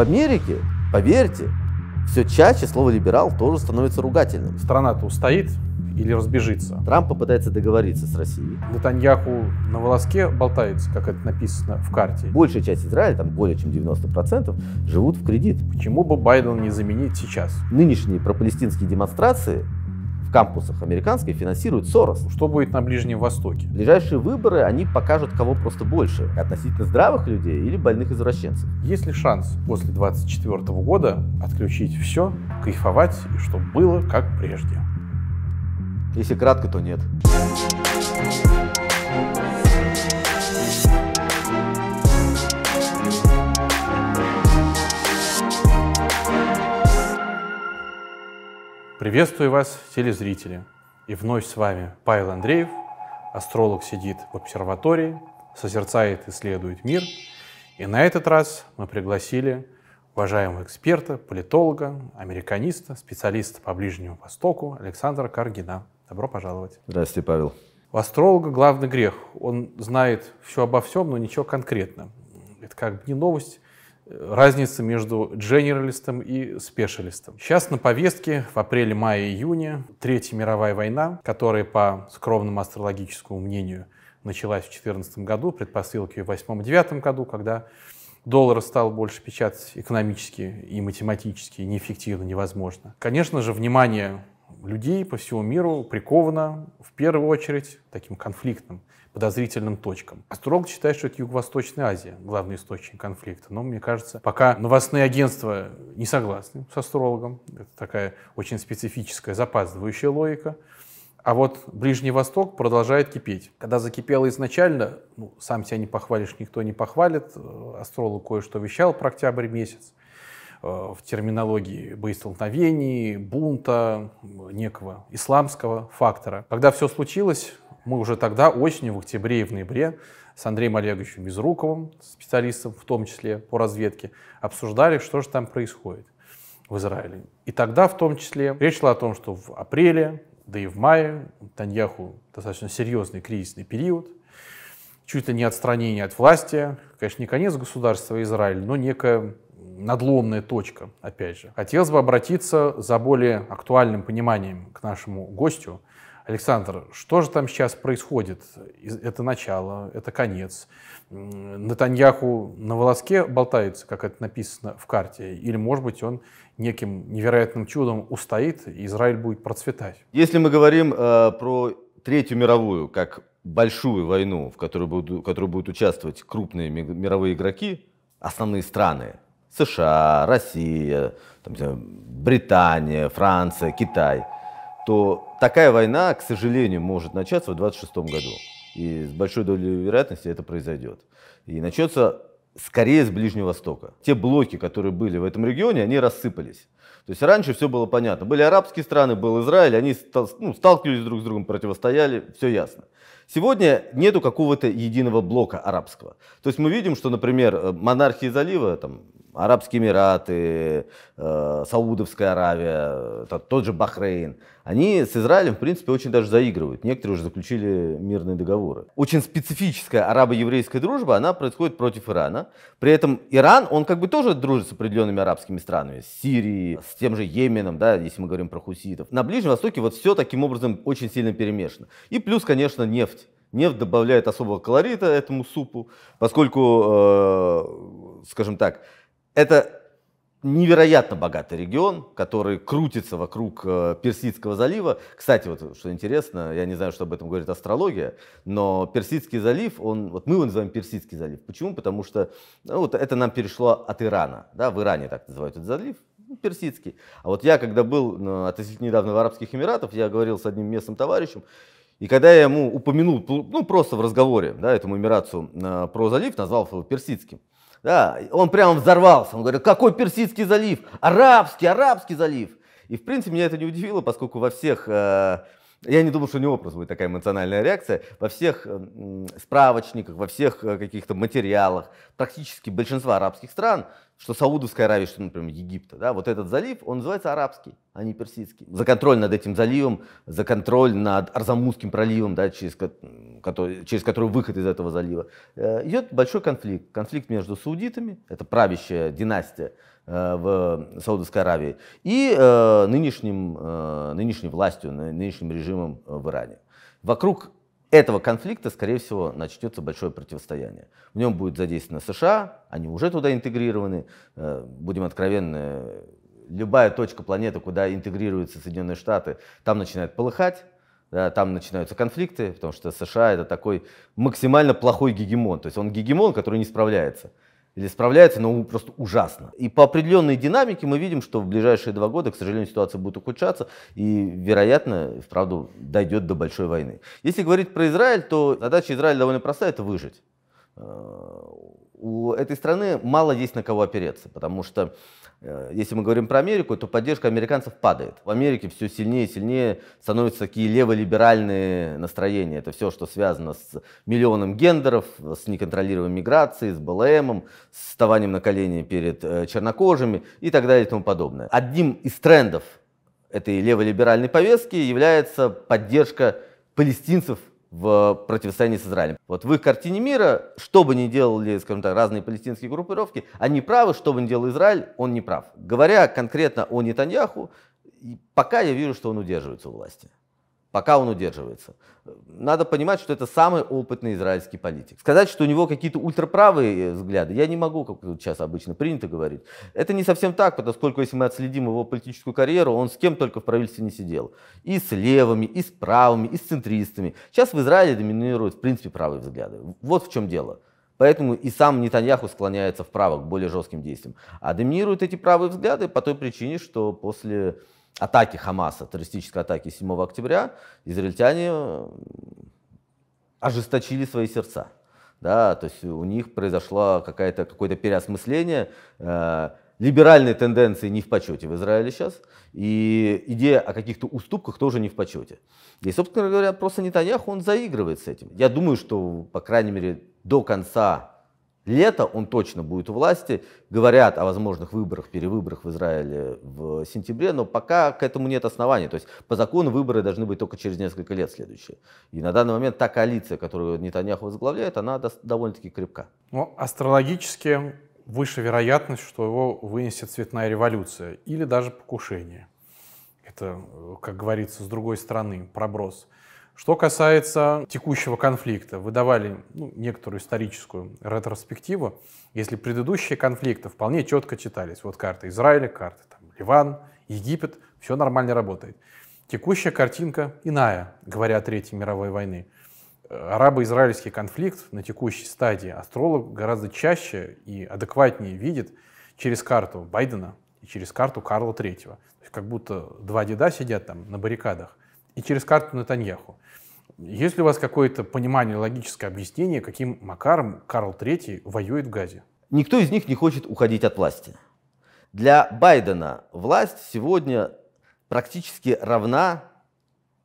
В Америке, поверьте, все чаще слово «либерал» тоже становится ругательным. Страна-то устоит или разбежится? Трамп попытается договориться с Россией. Нетаньяху на волоске болтается, как это написано в карте. Большая часть Израиля, там более чем 90%, живут в кредит. Почему бы Байден не заменить сейчас? Нынешние пропалестинские демонстрации кампусах американских финансирует Сорос. Что будет на Ближнем Востоке? Ближайшие выборы, они покажут, кого просто больше. Относительно здравых людей или больных извращенцев. Есть ли шанс после 24 года отключить все, кайфовать и чтобы было как прежде? Если кратко, то нет. Thank you Приветствую вас, телезрители. И вновь с вами Павел Андреев. Астролог сидит в обсерватории, созерцает и следует мир. И на этот раз мы пригласили уважаемого эксперта, политолога, американиста, специалиста по Ближнему Востоку Александра Каргина. Добро пожаловать. Здравствуйте, Павел. У астролога главный грех. Он знает все обо всем, но ничего конкретно. Это как бы не новость разница между дженералистом и спешалистом. Сейчас на повестке в апреле, мае, июне Третья мировая война, которая, по скромному астрологическому мнению, началась в 2014 году, предпосылки в 2008-2009 году, когда доллар стал больше печатать экономически и математически неэффективно, невозможно. Конечно же, внимание людей по всему миру приковано в первую очередь таким конфликтным подозрительным точкам. Астролог считает, что это Юго-Восточная Азия, главный источник конфликта. Но, мне кажется, пока новостные агентства не согласны с астрологом, это такая очень специфическая, запаздывающая логика, а вот Ближний Восток продолжает кипеть. Когда закипело изначально, ну, сам себя не похвалишь, никто не похвалит, э, астролог кое-что вещал про октябрь месяц, э, в терминологии боестолкновений, бунта, некого исламского фактора. Когда все случилось, мы уже тогда осенью, в октябре и в ноябре с Андреем Олеговичем Безруковым, специалистом в том числе по разведке, обсуждали, что же там происходит в Израиле. И тогда в том числе речь шла о том, что в апреле, да и в мае Таньяху достаточно серьезный кризисный период, чуть ли не отстранение от власти, конечно, не конец государства Израиль, но некая надломная точка, опять же. Хотелось бы обратиться за более актуальным пониманием к нашему гостю, Александр, что же там сейчас происходит? Это начало, это конец. Натаньяху на волоске болтается, как это написано в карте, или, может быть, он неким невероятным чудом устоит, и Израиль будет процветать? Если мы говорим э, про Третью мировую как большую войну, в которой будут, в которой будут участвовать крупные мировые игроки, основные страны, США, Россия, там, Британия, Франция, Китай, то такая война, к сожалению, может начаться в 26 году. И с большой долей вероятности это произойдет. И начнется скорее с Ближнего Востока. Те блоки, которые были в этом регионе, они рассыпались. То есть раньше все было понятно. Были арабские страны, был Израиль, они ну, сталкивались друг с другом, противостояли, все ясно. Сегодня нету какого-то единого блока арабского. То есть мы видим, что, например, э, монархии залива, там, Арабские Эмираты, э, Саудовская Аравия, тот же Бахрейн, они с Израилем, в принципе, очень даже заигрывают. Некоторые уже заключили мирные договоры. Очень специфическая арабо-еврейская дружба, она происходит против Ирана. При этом Иран, он как бы тоже дружит с определенными арабскими странами, с Сирией, с тем же Йеменом, да, если мы говорим про хуситов. На Ближнем Востоке вот все таким образом очень сильно перемешано. И плюс, конечно, нефть. Нефть добавляет особого колорита этому супу, поскольку, э, скажем так, это невероятно богатый регион, который крутится вокруг э, Персидского залива. Кстати, вот что интересно, я не знаю, что об этом говорит астрология, но Персидский залив, он, вот мы его называем Персидский залив. Почему? Потому что ну, вот это нам перешло от Ирана. Да? В Иране так называют этот залив, ну, персидский. А вот я, когда был относительно недавно в Арабских Эмиратах, я говорил с одним местным товарищем, и когда я ему упомянул, ну просто в разговоре, да, этому эмирацу э, про залив, назвал его персидским, да, он прямо взорвался. Он говорит, какой Персидский залив? Арабский, Арабский залив. И, в принципе, меня это не удивило, поскольку во всех э, я не думал, что у него просто будет такая эмоциональная реакция. Во всех э, справочниках, во всех э, каких-то материалах практически большинство арабских стран что саудовская аравия что, например, Египта. Да? Вот этот залив, он называется арабский, а не персидский. За контроль над этим заливом, за контроль над Арзамусским проливом, да, через, который, через который выход из этого залива, э, идет большой конфликт. Конфликт между саудитами, это правящая династия э, в Саудовской Аравии, и э, нынешним, нынешней властью, нынешним режимом в Иране. Вокруг этого конфликта, скорее всего, начнется большое противостояние. В нем будет задействована США, они уже туда интегрированы. Э, будем откровенны, любая точка планеты, куда интегрируются Соединенные Штаты, там начинает полыхать. Да, там начинаются конфликты, потому что США это такой максимально плохой гегемон. То есть он гегемон, который не справляется или справляется, но просто ужасно. И по определенной динамике мы видим, что в ближайшие два года, к сожалению, ситуация будет ухудшаться и, вероятно, вправду дойдет до большой войны. Если говорить про Израиль, то задача Израиля довольно простая – это выжить. Э, у этой страны мало есть на кого опереться, потому что э, если мы говорим про Америку, то поддержка американцев падает. В Америке все сильнее и сильнее становятся такие леволиберальные настроения. Это все, что связано с миллионом гендеров, с неконтролируемой миграцией, с БЛМом, с вставанием на колени перед э, чернокожими и так далее и тому подобное. Одним из трендов этой леволиберальной повестки является поддержка палестинцев в противостоянии с Израилем. Вот в их картине мира, что бы ни делали, скажем так, разные палестинские группировки, они правы, что бы ни делал Израиль, он не прав. Говоря конкретно о Нетаньяху, пока я вижу, что он удерживается у власти пока он удерживается. Надо понимать, что это самый опытный израильский политик. Сказать, что у него какие-то ультраправые э, взгляды, я не могу, как сейчас обычно принято говорить. Это не совсем так, поскольку если мы отследим его политическую карьеру, он с кем только в правительстве не сидел. И с левыми, и с правыми, и с центристами. Сейчас в Израиле доминируют, в принципе, правые взгляды. Вот в чем дело. Поэтому и сам Нетаньяху склоняется вправо к более жестким действиям. А доминируют эти правые взгляды по той причине, что после атаки Хамаса, террористической атаки 7 октября, израильтяне э, ожесточили свои сердца. Да, то есть у них произошло какое-то какое переосмысление, э, либеральные тенденции не в почете в Израиле сейчас, и идея о каких-то уступках тоже не в почете. И, собственно говоря, просто Нетаньяху, он заигрывает с этим. Я думаю, что, по крайней мере, до конца Лето он точно будет у власти. Говорят о возможных выборах, перевыборах в Израиле в сентябре, но пока к этому нет оснований. То есть по закону выборы должны быть только через несколько лет следующие. И на данный момент та коалиция, которую Нетаньяху возглавляет, она довольно-таки крепка. Ну астрологически выше вероятность, что его вынесет цветная революция или даже покушение. Это, э, как говорится, с другой стороны проброс. Что касается текущего конфликта, вы давали ну, некоторую историческую ретроспективу. Если предыдущие конфликты вполне четко читались, вот карта Израиля, карта там, Ливан, Египет, все нормально работает. Текущая картинка иная, говоря о Третьей мировой войне. Э, арабо-израильский конфликт на текущей стадии астролог гораздо чаще и адекватнее видит через карту Байдена и через карту Карла Третьего. Как будто два деда сидят там на баррикадах и через карту Натаньяху. Есть ли у вас какое-то понимание, логическое объяснение, каким макаром Карл III воюет в Газе? Никто из них не хочет уходить от власти. Для Байдена власть сегодня практически равна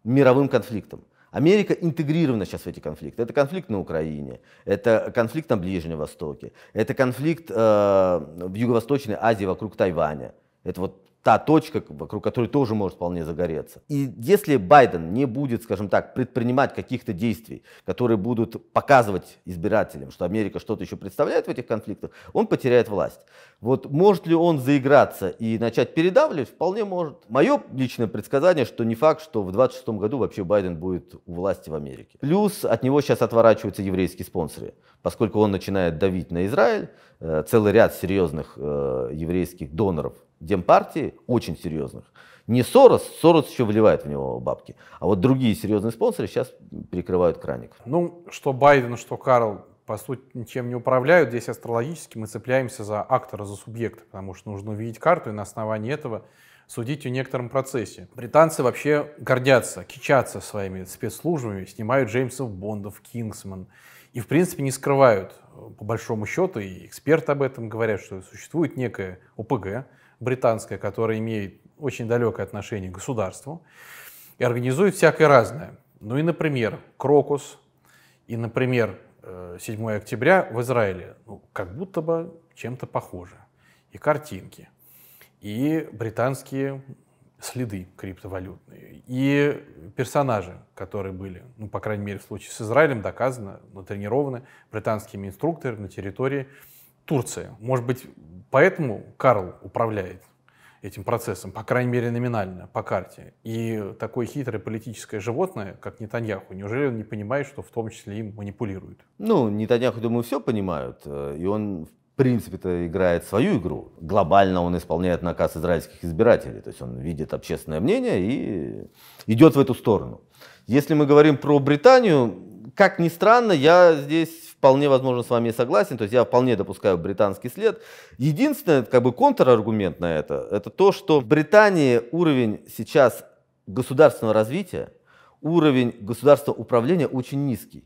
мировым конфликтам. Америка интегрирована сейчас в эти конфликты. Это конфликт на Украине, это конфликт на Ближнем Востоке, это конфликт э, в Юго-Восточной Азии вокруг Тайваня. Это вот та точка, вокруг которой тоже может вполне загореться. И если Байден не будет, скажем так, предпринимать каких-то действий, которые будут показывать избирателям, что Америка что-то еще представляет в этих конфликтах, он потеряет власть. Вот может ли он заиграться и начать передавливать? Вполне может. Мое личное предсказание, что не факт, что в 2026 году вообще Байден будет у власти в Америке. Плюс от него сейчас отворачиваются еврейские спонсоры, поскольку он начинает давить на Израиль. Э, целый ряд серьезных э, еврейских доноров демпартии, очень серьезных. Не Сорос, Сорос еще вливает в него бабки. А вот другие серьезные спонсоры сейчас перекрывают краник. Ну, что Байден, что Карл, по сути, ничем не управляют. Здесь астрологически мы цепляемся за актора, за субъекта, потому что нужно увидеть карту и на основании этого судить о некотором процессе. Британцы вообще гордятся, кичатся своими спецслужбами, снимают Джеймсов Бондов, Кингсман, и, в принципе, не скрывают, по большому счету, и эксперты об этом говорят, что существует некая ОПГ британская, которая имеет очень далекое отношение к государству и организует всякое разное. Ну и, например, Крокус, и, например, 7 э, октября в Израиле, ну, как будто бы чем-то похоже. И картинки, и британские следы криптовалютные. И персонажи, которые были, ну, по крайней мере, в случае с Израилем, доказано, но тренированы британскими инструкторами на территории Турции. Может быть, поэтому Карл управляет этим процессом, по крайней мере, номинально, по карте. И такое хитрое политическое животное, как Нетаньяху, неужели он не понимает, что в том числе им манипулируют? Ну, Нетаньяху, думаю, все понимают. Э, и он, в принципе-то играет свою игру. Глобально он исполняет наказ израильских избирателей, то есть он видит общественное мнение и идет в эту сторону. Если мы говорим про Британию, как ни странно, я здесь вполне возможно с вами согласен, то есть я вполне допускаю британский след. Единственный как бы контраргумент на это, это то, что в Британии уровень сейчас государственного развития, уровень государственного управления очень низкий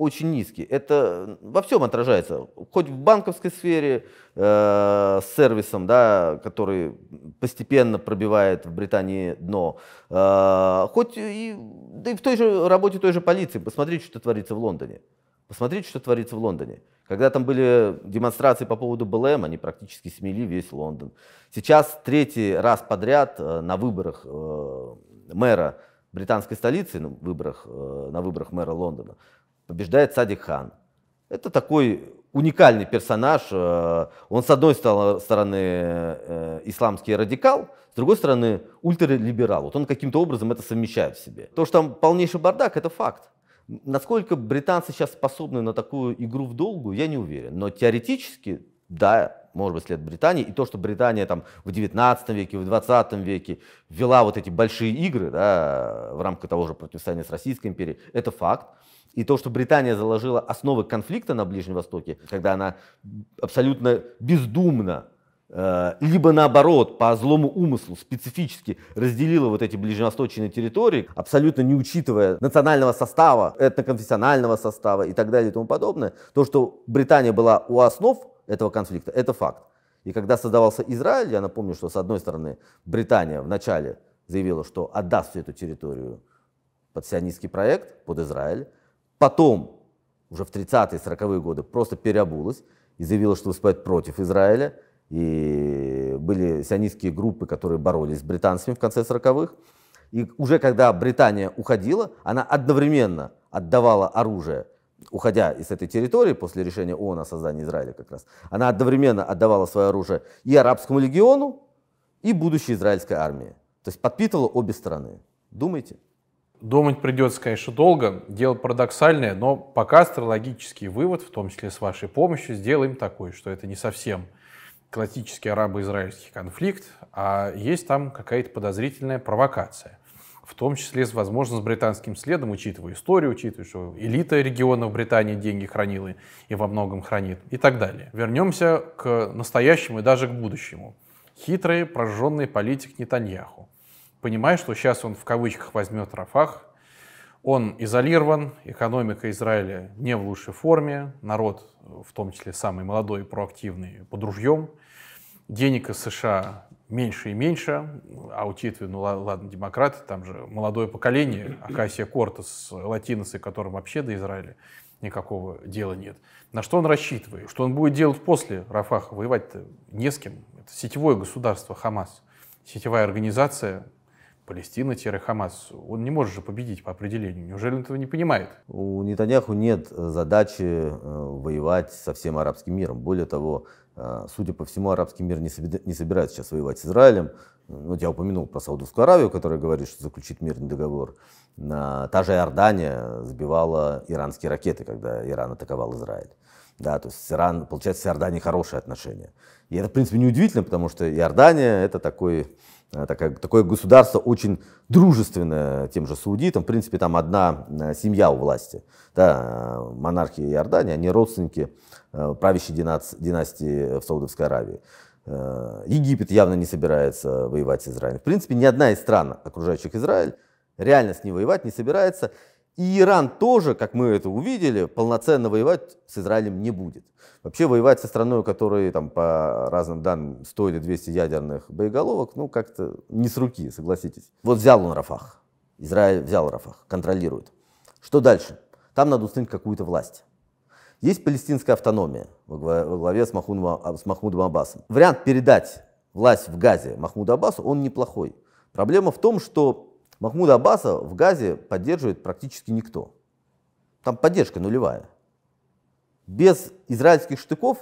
очень низкий. Это во всем отражается. Хоть в банковской сфере э, с сервисом, да, который постепенно пробивает в Британии дно, э, хоть и, да и в той же работе той же полиции. Посмотрите, что творится в Лондоне. Посмотрите, что творится в Лондоне. Когда там были демонстрации по поводу БЛМ, они практически смели весь Лондон. Сейчас третий раз подряд э, на выборах э, мэра британской столицы, на ну, выборах, э, на выборах мэра Лондона, побеждает Садик Хан. Это такой уникальный персонаж. Э, он, с одной стороны, э, исламский радикал, с другой стороны, ультралиберал. Вот он каким-то образом это совмещает в себе. То, что там полнейший бардак, это факт. Насколько британцы сейчас способны на такую игру в долгу, я не уверен. Но теоретически да, может быть, след Британии, и то, что Британия там в 19 веке, в 20 веке вела вот эти большие игры да, в рамках того же противостояния с Российской империей, это факт. И то, что Британия заложила основы конфликта на Ближнем Востоке, когда она абсолютно бездумно э, либо наоборот, по злому умыслу специфически разделила вот эти ближневосточные территории, абсолютно не учитывая национального состава, этноконфессионального состава и так далее и тому подобное, то, что Британия была у основ этого конфликта. Это факт. И когда создавался Израиль, я напомню, что с одной стороны Британия вначале заявила, что отдаст всю эту территорию под сионистский проект, под Израиль. Потом, уже в 30-е, 40-е годы, просто переобулась и заявила, что выступает против Израиля. И были сионистские группы, которые боролись с британцами в конце 40-х. И уже когда Британия уходила, она одновременно отдавала оружие уходя из этой территории после решения ООН о создании Израиля как раз, она одновременно отдавала свое оружие и арабскому легиону, и будущей израильской армии. То есть подпитывала обе стороны. Думайте. Думать придется, конечно, долго. Дело парадоксальное, но пока астрологический вывод, в том числе с вашей помощью, сделаем такой, что это не совсем классический арабо-израильский конфликт, а есть там какая-то подозрительная провокация – в том числе, возможно, с британским следом, учитывая историю, учитывая, что элита региона в Британии деньги хранила и во многом хранит, и так далее. Вернемся к настоящему и даже к будущему. Хитрый, прожженный политик Нетаньяху. Понимая, что сейчас он в кавычках возьмет Рафах, он изолирован, экономика Израиля не в лучшей форме, народ, в том числе самый молодой и проактивный, под ружьем, денег из США меньше и меньше, а у учитывая, ну ладно, демократы, там же молодое поколение, Акасия Кортес, латиносы, которым вообще до Израиля никакого дела нет. На что он рассчитывает? Что он будет делать после Рафаха? Воевать-то не с кем. Это сетевое государство Хамас, сетевая организация, Палестина-Хамас. Он не может же победить по определению. Неужели он этого не понимает? У Нетаньяху нет э, задачи э, воевать со всем арабским миром. Более того, э, судя по всему, арабский мир не собирается сейчас воевать с Израилем. Вот я упомянул про Саудовскую Аравию, которая говорит, что заключит мирный договор. Та же Иордания сбивала иранские ракеты, когда Иран атаковал Израиль. Да, то есть с Иран, получается, с Иорданией хорошие отношения. И это, в принципе, неудивительно, потому что Иордания — это такой Э, такая, такое государство очень дружественное тем же саудитам. В принципе, там одна э, семья у власти. Да, э, монархи Иордания, они родственники правящей династии в Саудовской Аравии. Египет явно не собирается воевать с Израилем. В принципе, ни одна из стран, окружающих Израиль, реально с ним воевать не собирается. И Иран тоже, как мы это увидели, полноценно воевать с Израилем не будет. Вообще воевать со страной, которая там, по разным данным стоили 200 ядерных боеголовок, ну как-то не с руки, согласитесь. Вот взял он Рафах. Израиль взял Рафах, контролирует. Что дальше? Там надо установить какую-то власть. Есть палестинская автономия во главе с Махмудом, а, с Махмудом Аббасом. Вариант передать власть в Газе Махмуду Аббасу, он неплохой. Проблема в том, что Махмуда Аббаса в Газе поддерживает практически никто. Там поддержка нулевая. Без израильских штыков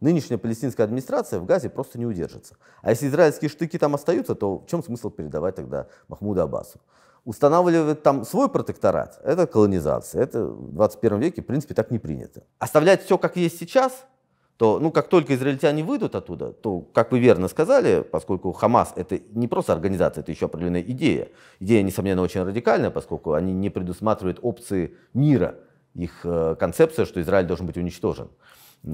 нынешняя палестинская администрация в Газе просто не удержится. А если израильские штыки там остаются, то в чем смысл передавать тогда Махмуда Аббасу? Устанавливать там свой протекторат – это колонизация. Это в 21 веке, в принципе, так не принято. Оставлять все, как есть сейчас – то ну, как только израильтяне выйдут оттуда, то, как вы верно сказали, поскольку Хамас – это не просто организация, это еще определенная идея. Идея, несомненно, очень радикальная, поскольку они не предусматривают опции мира, их э, концепция, что Израиль должен быть уничтожен.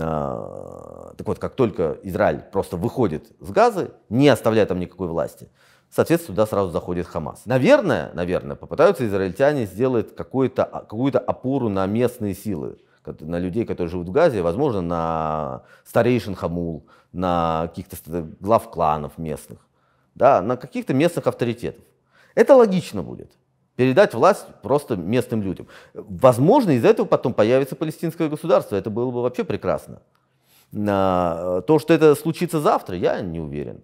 А, так вот, как только Израиль просто выходит с Газы, не оставляя там никакой власти, соответственно, туда сразу заходит Хамас. Наверное, наверное, попытаются израильтяне сделать какую-то какую опору на местные силы на людей, которые живут в Газе, возможно, на старейшин Хамул, на каких-то глав кланов местных, да, на каких-то местных авторитетов. Это логично будет. Передать власть просто местным людям. Возможно, из этого потом появится палестинское государство. Это было бы вообще прекрасно. Э, то, что это случится завтра, я не уверен.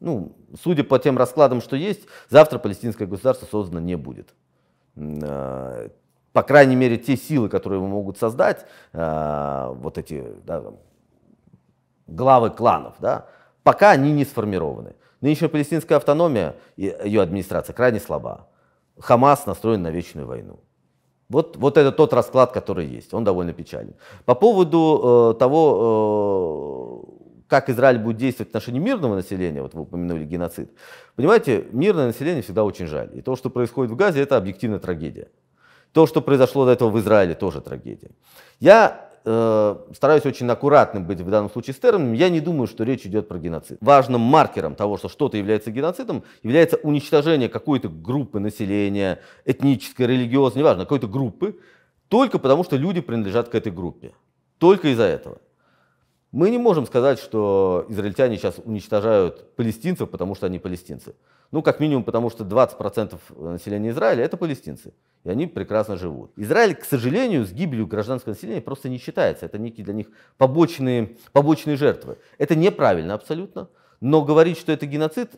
Ну, судя по тем раскладам, что есть, завтра палестинское государство создано не будет. Э, по крайней мере, те силы, которые могут создать э, вот эти да, там, главы кланов, да, пока они не сформированы. Нынешняя палестинская автономия и ее администрация крайне слаба. Хамас настроен на вечную войну. Вот, вот это тот расклад, который есть. Он довольно печален. По поводу э, того, э, как Израиль будет действовать в отношении мирного населения, вот вы упомянули геноцид. Понимаете, мирное население всегда очень жаль. И то, что происходит в Газе, это объективная трагедия. То, что произошло до этого в Израиле, тоже трагедия. Я э, стараюсь очень аккуратным быть в данном случае с терминами, я не думаю, что речь идет про геноцид. Важным маркером того, что что-то является геноцидом, является уничтожение какой-то группы населения, этнической, религиозной, неважно, какой-то группы, только потому что люди принадлежат к этой группе. Только из-за этого. Мы не можем сказать, что израильтяне сейчас уничтожают палестинцев, потому что они палестинцы. Ну, как минимум, потому что 20% населения Израиля – это палестинцы. И они прекрасно живут. Израиль, к сожалению, с гибелью гражданского населения просто не считается. Это некие для них побочные, побочные жертвы. Это неправильно абсолютно. Но говорить, что это геноцид,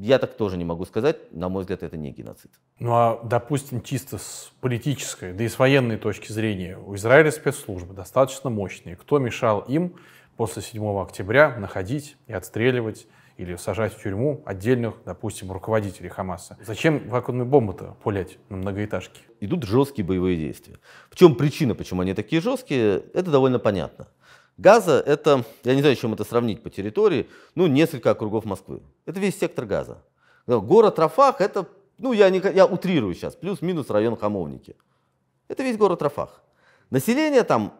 я так тоже не могу сказать. На мой взгляд, это не геноцид. Ну а, допустим, чисто с политической, да и с военной точки зрения, у Израиля спецслужбы достаточно мощные. Кто мешал им после 7 октября находить и отстреливать или сажать в тюрьму отдельных, допустим, руководителей Хамаса. Зачем вакуумные бомбы то пулять на многоэтажке? Идут жесткие боевые действия. В чем причина, почему они такие жесткие, это довольно понятно. Газа – это, я не знаю, чем это сравнить по территории, ну, несколько округов Москвы. Это весь сектор газа. Город Рафах – это, ну, я, не, я утрирую сейчас, плюс-минус район Хамовники. Это весь город Рафах. Население там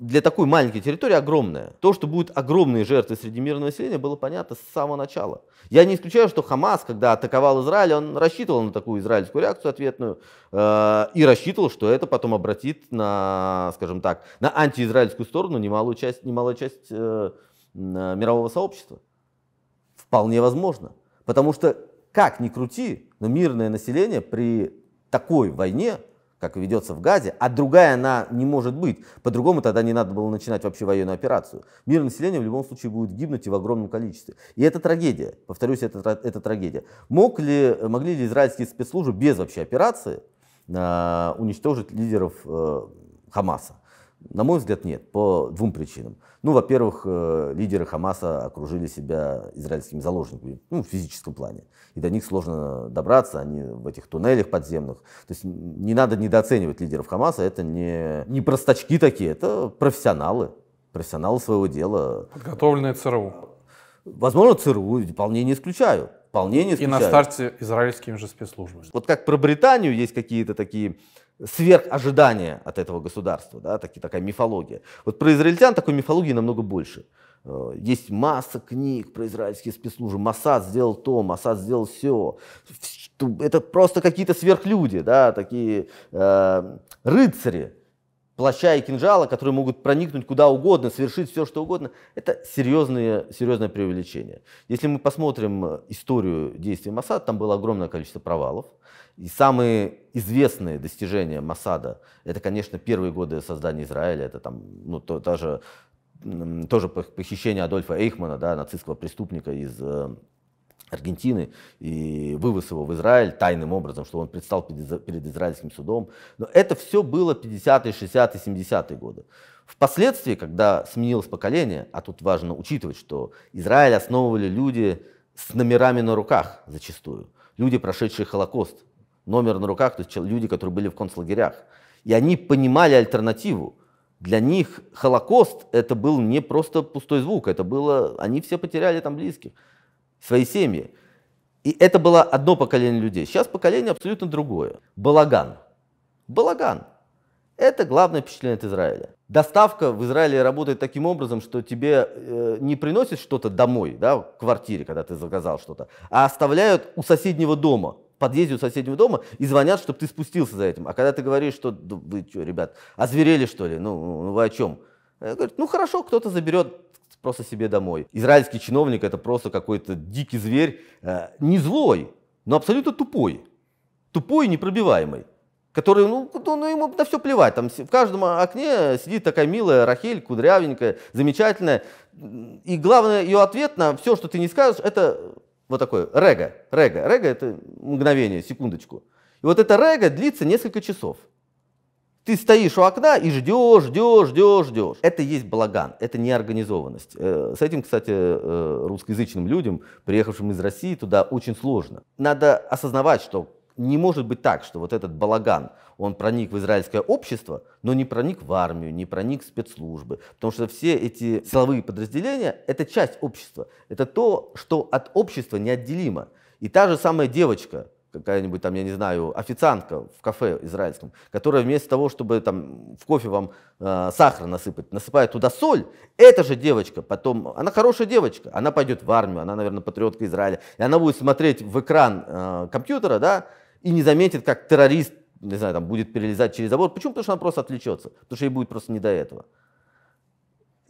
для такой маленькой территории огромная. То, что будут огромные жертвы среди мирного населения, было понятно с самого начала. Я не исключаю, что Хамас, когда атаковал Израиль, он рассчитывал на такую израильскую реакцию ответную э, и рассчитывал, что это потом обратит на, скажем так, на антиизраильскую сторону немалую часть, немалую часть э, э, мирового сообщества. Вполне возможно. Потому что, как ни крути, но мирное население при такой войне как ведется в Газе, а другая она не может быть. По-другому тогда не надо было начинать вообще военную операцию. Мир населения в любом случае будет гибнуть и в огромном количестве. И это трагедия. Повторюсь, это, это трагедия. Мог ли, могли ли израильские спецслужбы без вообще операции э, уничтожить лидеров э, Хамаса? На мой взгляд, нет, по двум причинам. Ну, во-первых, э, лидеры Хамаса окружили себя израильскими заложниками, ну, в физическом плане. И до них сложно добраться, они в этих туннелях подземных. То есть не надо недооценивать лидеров Хамаса, это не, не простачки такие, это профессионалы, профессионалы своего дела. Подготовленные ЦРУ. Возможно, ЦРУ, вполне не исключаю вполне не исключаю. И на старте израильскими же спецслужбами. Вот как про Британию есть какие-то такие сверхожидания от этого государства, да, такие такая мифология. Вот про израильтян такой мифологии намного больше. Э, есть масса книг про израильские спецслужбы. Масад сделал то, Масад сделал все. Это просто какие-то сверхлюди, да, такие э, рыцари, плаща и кинжала, которые могут проникнуть куда угодно, совершить все, что угодно, это серьезное, серьезное преувеличение. Если мы посмотрим э, историю действий Масада, там было огромное количество провалов. И самые известные достижения Масада, это, конечно, первые годы создания Израиля, это там, ну, то, та же, тоже похищение Адольфа Эйхмана, да, нацистского преступника из э, Аргентины и вывоз его в Израиль тайным образом, что он предстал перед израильским судом. Но это все было 50-е, 60-е, 70-е годы. Впоследствии, когда сменилось поколение, а тут важно учитывать, что Израиль основывали люди с номерами на руках зачастую, люди, прошедшие Холокост, номер на руках, то есть люди, которые были в концлагерях. И они понимали альтернативу. Для них Холокост это был не просто пустой звук, это было, они все потеряли там близких свои семьи. И это было одно поколение людей. Сейчас поколение абсолютно другое. Балаган. Балаган. Это главное впечатление от Израиля. Доставка в Израиле работает таким образом, что тебе э, не приносят что-то домой, да, в квартире, когда ты заказал что-то, а оставляют у соседнего дома, в подъезде у соседнего дома, и звонят, чтобы ты спустился за этим. А когда ты говоришь, что вы что, ребят, озверели что ли, ну, ну вы о чем? Э, Говорит, ну хорошо, кто-то заберет просто себе домой. Израильский чиновник это просто какой-то дикий зверь, э, не злой, но абсолютно тупой. Тупой и непробиваемый. Который, ну, ну, ему на все плевать. Там в каждом окне сидит такая милая Рахель, кудрявенькая, замечательная. И главное, ее ответ на все, что ты не скажешь, это вот такое рега. Рега. Рега – это мгновение, секундочку. И вот это рега длится несколько часов. Ты стоишь у окна и ждешь, ждешь, ждешь, ждешь. Это есть балаган, это неорганизованность. Э, с этим, кстати, э, русскоязычным людям, приехавшим из России туда, очень сложно. Надо осознавать, что не может быть так, что вот этот балаган, он проник в израильское общество, но не проник в армию, не проник в спецслужбы. Потому что все эти силовые подразделения – это часть общества. Это то, что от общества неотделимо. И та же самая девочка – какая-нибудь там, я не знаю, официантка в кафе израильском, которая вместо того, чтобы там в кофе вам э, сахар насыпать, насыпает туда соль, эта же девочка потом, она хорошая девочка, она пойдет в армию, она, наверное, патриотка Израиля, и она будет смотреть в экран э, компьютера, да, и не заметит, как террорист, не знаю, там будет перелезать через забор. Почему? Потому что она просто отвлечется, потому что ей будет просто не до этого.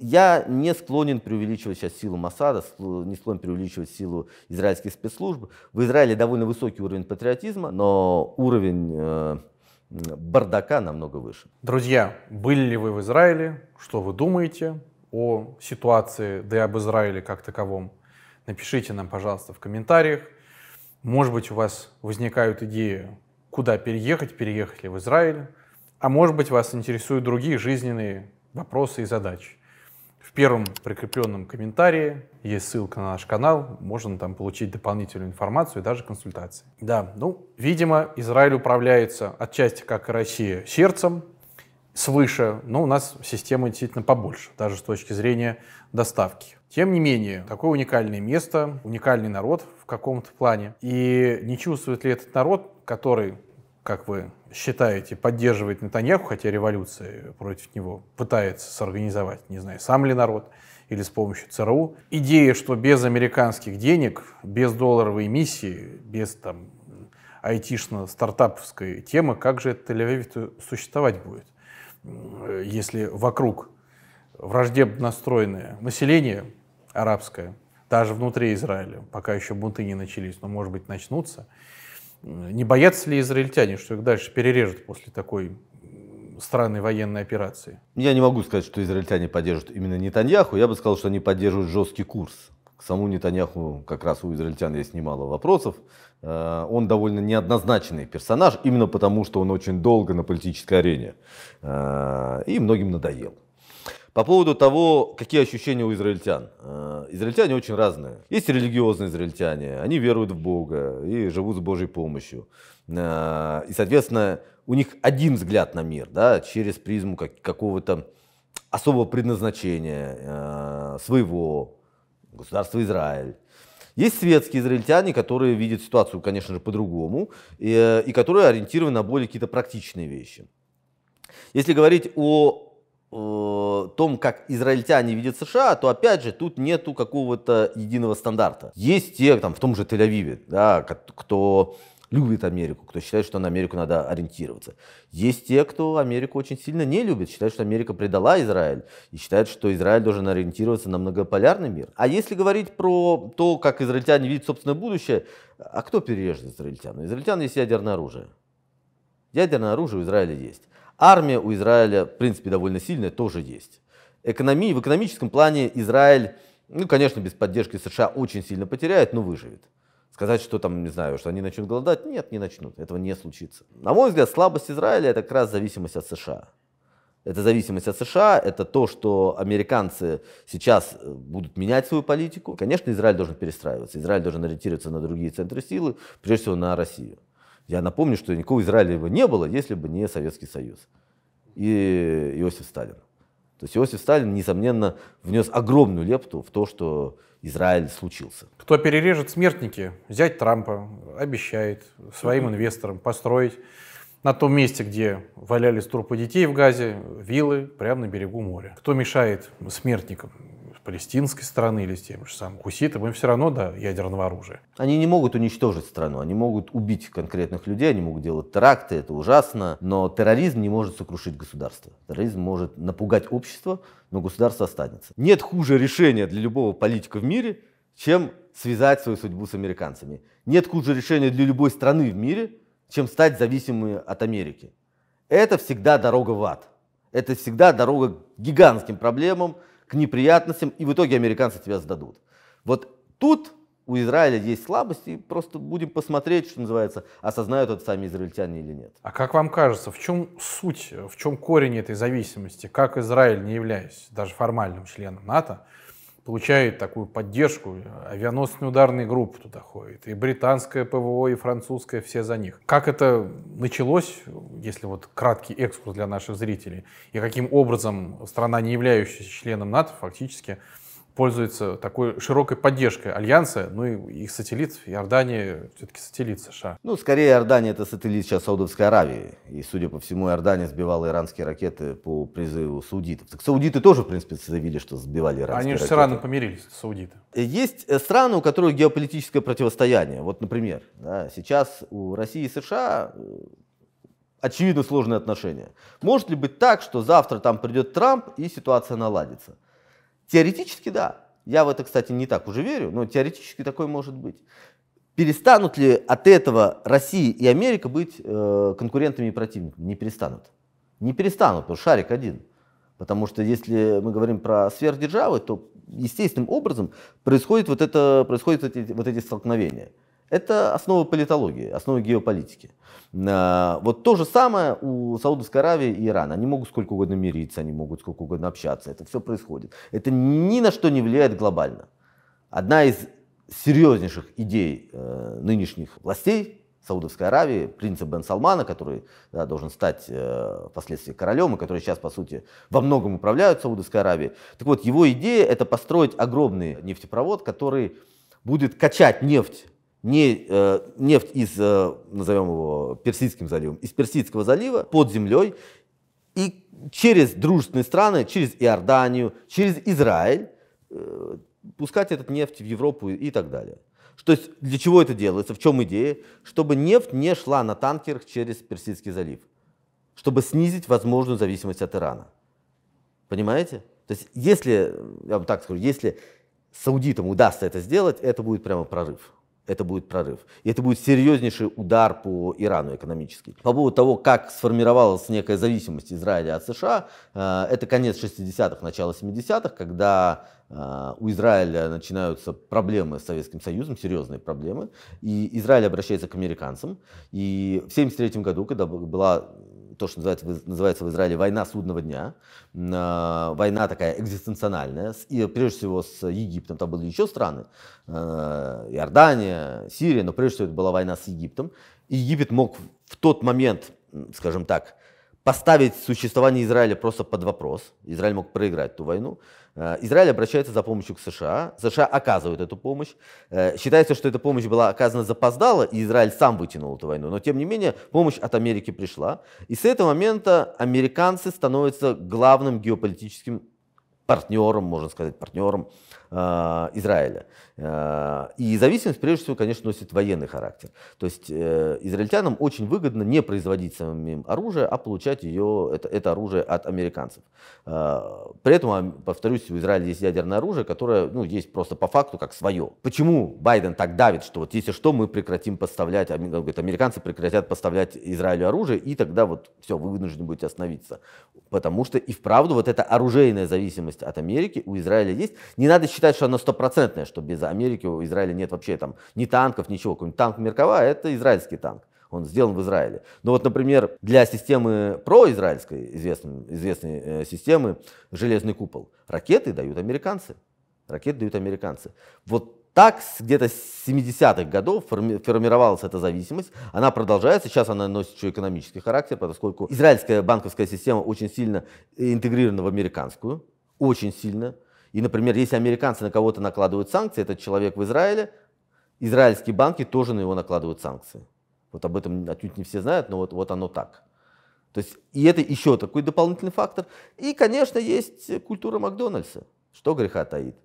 Я не склонен преувеличивать сейчас силу Масада, не склонен преувеличивать силу израильских спецслужб. В Израиле довольно высокий уровень патриотизма, но уровень э, бардака намного выше. Друзья, были ли вы в Израиле? Что вы думаете о ситуации, да и об Израиле как таковом? Напишите нам, пожалуйста, в комментариях. Может быть, у вас возникают идеи, куда переехать, переехать ли в Израиль. А может быть, вас интересуют другие жизненные вопросы и задачи первом прикрепленном комментарии есть ссылка на наш канал, можно там получить дополнительную информацию и даже консультации. Да, ну, видимо, Израиль управляется отчасти, как и Россия, сердцем свыше, но у нас система действительно побольше, даже с точки зрения доставки. Тем не менее, такое уникальное место, уникальный народ в каком-то плане. И не чувствует ли этот народ, который, как вы считаете, поддерживает Нетаньяху, хотя революция против него пытается сорганизовать, не знаю, сам ли народ или с помощью ЦРУ. Идея, что без американских денег, без долларовой миссии, без там айтишно-стартаповской темы, как же это тель существовать будет, если вокруг враждебно настроенное население арабское, даже внутри Израиля, пока еще бунты не начались, но, может быть, начнутся, не боятся ли израильтяне, что их дальше перережут после такой странной военной операции? Я не могу сказать, что израильтяне поддержат именно Нетаньяху. Я бы сказал, что они поддерживают жесткий курс. К самому Нетаньяху как раз у израильтян есть немало вопросов. Э, он довольно неоднозначный персонаж, именно потому, что он очень долго на политической арене. Э, и многим надоел. По поводу того, какие ощущения у израильтян. Э, израильтяне очень разные. Есть религиозные израильтяне, они веруют в Бога и живут с Божьей помощью. Э, и, соответственно, у них один взгляд на мир, да, через призму как какого-то особого предназначения э, своего государства Израиль. Есть светские израильтяне, которые видят ситуацию, конечно же, по-другому, и, и которые ориентированы на более какие-то практичные вещи. Если говорить о Э, том, как израильтяне видят США, то опять же тут нету какого-то единого стандарта. Есть те, там, в том же Тель-Авиве, да, кто любит Америку, кто считает, что на Америку надо ориентироваться. Есть те, кто Америку очень сильно не любит, считает, что Америка предала Израиль и считает, что Израиль должен ориентироваться на многополярный мир. А если говорить про то, как израильтяне видят собственное будущее, а кто перережет израильтян? У израильтян есть ядерное оружие. Ядерное оружие у Израиля есть. Армия у Израиля, в принципе, довольно сильная, тоже есть. Экономи... В экономическом плане Израиль, ну, конечно, без поддержки США очень сильно потеряет, но выживет. Сказать, что там, не знаю, что они начнут голодать, нет, не начнут, этого не случится. На мой взгляд, слабость Израиля – это как раз зависимость от США. Это зависимость от США, это то, что американцы сейчас э, будут менять свою политику. Конечно, Израиль должен перестраиваться, Израиль должен ориентироваться на другие центры силы, прежде всего на Россию. Я напомню, что никакого Израиля бы не было, если бы не Советский Союз и Иосиф Сталин. То есть Иосиф Сталин, несомненно, внес огромную лепту в то, что Израиль случился. Кто перережет смертники, взять Трампа, обещает своим инвесторам построить на том месте, где валялись трупы детей в Газе, виллы прямо на берегу моря. Кто мешает смертникам? палестинской стороны или с тем же самым хуситом, им все равно до ядерного оружия. Они не могут уничтожить страну, они могут убить конкретных людей, они могут делать теракты, это ужасно, но терроризм не может сокрушить государство. Терроризм может напугать общество, но государство останется. Нет хуже решения для любого политика в мире, чем связать свою судьбу с американцами. Нет хуже решения для любой страны в мире, чем стать зависимыми от Америки. Это всегда дорога в ад. Это всегда дорога к гигантским проблемам, к неприятностям, и в итоге американцы тебя сдадут. Вот тут у Израиля есть слабости, просто будем посмотреть, что называется, осознают это сами израильтяне или нет. А как вам кажется, в чем суть, в чем корень этой зависимости? Как Израиль, не являясь даже формальным членом НАТО, получает такую поддержку, авианосные ударные группы туда ходят, и британская ПВО, и французская все за них. Как это началось, если вот краткий экскурс для наших зрителей, и каким образом страна, не являющаяся членом НАТО, фактически пользуется такой широкой поддержкой Альянса, ну и их сателлит, Иордания все-таки сателлит США. Ну, скорее, Иордания это сателлит сейчас Саудовской Аравии. И, судя по всему, Иордания сбивала иранские ракеты по призыву саудитов. Так саудиты тоже, в принципе, заявили, что сбивали иранские Они ракеты. Они же с Ираном помирились, саудиты. Э, есть э, страны, у которых геополитическое противостояние. Вот, например, да, сейчас у России и США э, очевидно сложные отношения. Может ли быть так, что завтра там придет Трамп и ситуация наладится? Теоретически да. Я в это, кстати, не так уже верю, но теоретически такое может быть. Перестанут ли от этого Россия и Америка быть э, конкурентами и противниками? Не перестанут. Не перестанут, потому что шарик один. Потому что если мы говорим про сверхдержавы, то естественным образом происходит вот это, происходят эти, вот эти столкновения. Это основа политологии, основа геополитики. А, вот то же самое у Саудовской Аравии и Ирана. Они могут сколько угодно мириться, они могут сколько угодно общаться. Это все происходит. Это ни на что не влияет глобально. Одна из серьезнейших идей э, нынешних властей Саудовской Аравии, принца Бен Салмана, который да, должен стать э, впоследствии королем, и который сейчас, по сути, во многом управляют Саудовской Аравией. Так вот, его идея – это построить огромный нефтепровод, который будет качать нефть не, э, нефть из, э, назовем его Персидским заливом, из Персидского залива под землей и через дружественные страны, через Иорданию, через Израиль э, пускать этот нефть в Европу и так далее. То есть для чего это делается, в чем идея? Чтобы нефть не шла на танкерах через Персидский залив, чтобы снизить возможную зависимость от Ирана. Понимаете? То есть если, я вам так скажу, если саудитам удастся это сделать, это будет прямо прорыв это будет прорыв. И это будет серьезнейший удар по Ирану экономический. По поводу того, как сформировалась некая зависимость Израиля от США, э, это конец 60-х, начало 70-х, когда э, у Израиля начинаются проблемы с Советским Союзом, серьезные проблемы, и Израиль обращается к американцам. И в 1973 году, когда была то, что называется, в Израиле война судного дня, а, война такая экзистенциональная, и прежде всего с Египтом, там были еще страны, э, Иордания, Сирия, но прежде всего это была война с Египтом. Египет мог в тот момент, скажем так, поставить существование Израиля просто под вопрос. Израиль мог проиграть ту войну. Э, Израиль обращается за помощью к США. США оказывают эту помощь. Э, считается, что эта помощь была оказана запоздала, и Израиль сам вытянул эту войну. Но, тем не менее, помощь от Америки пришла. И с этого момента американцы становятся главным геополитическим партнером, можно сказать, партнером Э, Израиля. Э, и зависимость, прежде всего, конечно, носит военный характер. То есть э, израильтянам очень выгодно не производить самим оружие, а получать ее, это, это оружие от американцев. При этом, повторюсь, у Израиля есть ядерное оружие, которое ну, есть просто по факту как свое. Почему Байден так давит, что вот если что, мы прекратим поставлять, говорит, американцы прекратят поставлять Израилю оружие, и тогда вот все, вы вынуждены будете остановиться. Потому что и вправду вот эта оружейная зависимость от Америки у Израиля есть. Не надо считать считать, что она стопроцентная, что без Америки у Израиля нет вообще там ни танков, ничего. Какой-нибудь танк Меркова – это израильский танк. Он сделан в Израиле. Но ну вот, например, для системы произраильской, известной, известной э, системы, железный купол, ракеты дают американцы. Ракеты дают американцы. Вот так где-то с 70-х годов формировалась эта зависимость. Она продолжается. Сейчас она носит еще экономический характер, поскольку израильская банковская система очень сильно интегрирована в американскую. Очень сильно. И, например, если американцы на кого-то накладывают санкции, этот человек в Израиле, израильские банки тоже на него накладывают санкции. Вот об этом отнюдь не все знают, но вот, вот оно так. То есть, и это еще такой дополнительный фактор. И, конечно, есть культура Макдональдса. Что греха таит?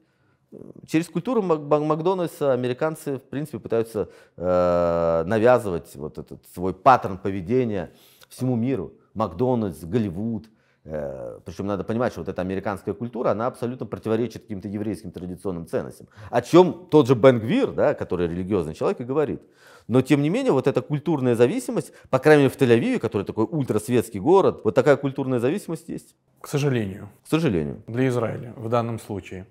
Через культуру Макдональдса американцы, в принципе, пытаются э, навязывать вот этот свой паттерн поведения всему миру. Макдональдс, Голливуд – Э, Причем надо понимать, что вот эта американская культура, она абсолютно противоречит каким-то еврейским традиционным ценностям. О чем тот же Бенгвир, да, который религиозный человек, и говорит. Но тем не менее, вот эта культурная зависимость, по крайней мере в Тель-Авиве, который такой ультрасветский город, вот такая культурная зависимость есть. К сожалению. К сожалению. Для Израиля в данном случае.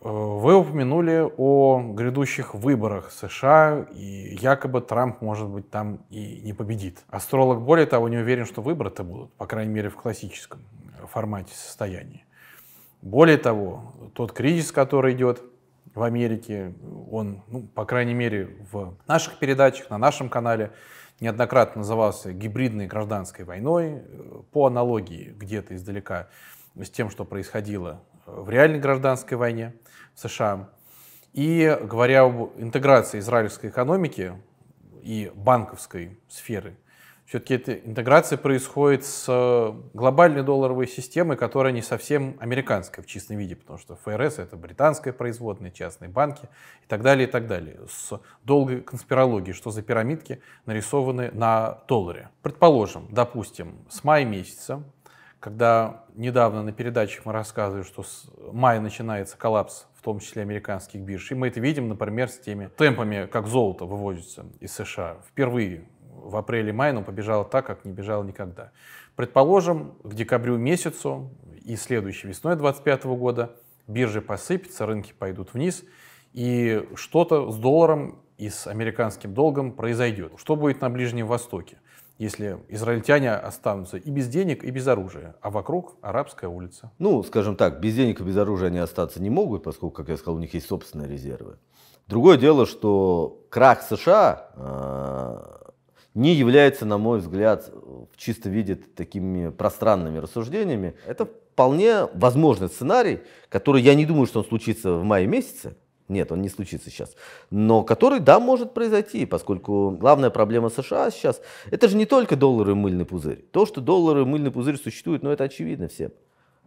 Э, вы упомянули о грядущих выборах США, и якобы Трамп, может быть, там и не победит. Астролог, более того, не уверен, что выборы-то будут, по крайней мере, в классическом э, формате состояния. Более того, тот кризис, который идет в Америке, он, ну, по крайней мере, в наших передачах, на нашем канале, неоднократно назывался гибридной гражданской войной, э, по аналогии где-то издалека с тем, что происходило в реальной гражданской войне в США. И говоря об интеграции израильской экономики и банковской сферы, все-таки эта интеграция происходит с э, глобальной долларовой системой, которая не совсем американская в чистом виде, потому что ФРС — это британская производная, частные банки и так далее, и так далее. С долгой конспирологией, что за пирамидки нарисованы на долларе. Предположим, допустим, с мая месяца когда недавно на передачах мы рассказывали, что с мая начинается коллапс, в том числе американских бирж, и мы это видим, например, с теми темпами, как золото выводится из США. Впервые в апреле-мае оно побежало так, как не бежало никогда. Предположим, к декабрю месяцу и следующей весной 2025 года биржи посыпятся, рынки пойдут вниз, и что-то с долларом и с американским долгом произойдет. Что будет на Ближнем Востоке? если израильтяне останутся и без денег, и без оружия, а вокруг арабская улица? Ну, скажем так, без денег и без оружия они остаться не могут, поскольку, как я сказал, у них есть собственные резервы. Другое дело, что крах США э, не является, на мой взгляд, в чистом виде такими пространными рассуждениями. Это вполне возможный сценарий, который я не думаю, что он случится в мае месяце, нет, он не случится сейчас. Но который, да, может произойти, поскольку главная проблема США сейчас, это же не только доллары и мыльный пузырь. То, что доллары и мыльный пузырь существуют, ну это очевидно всем.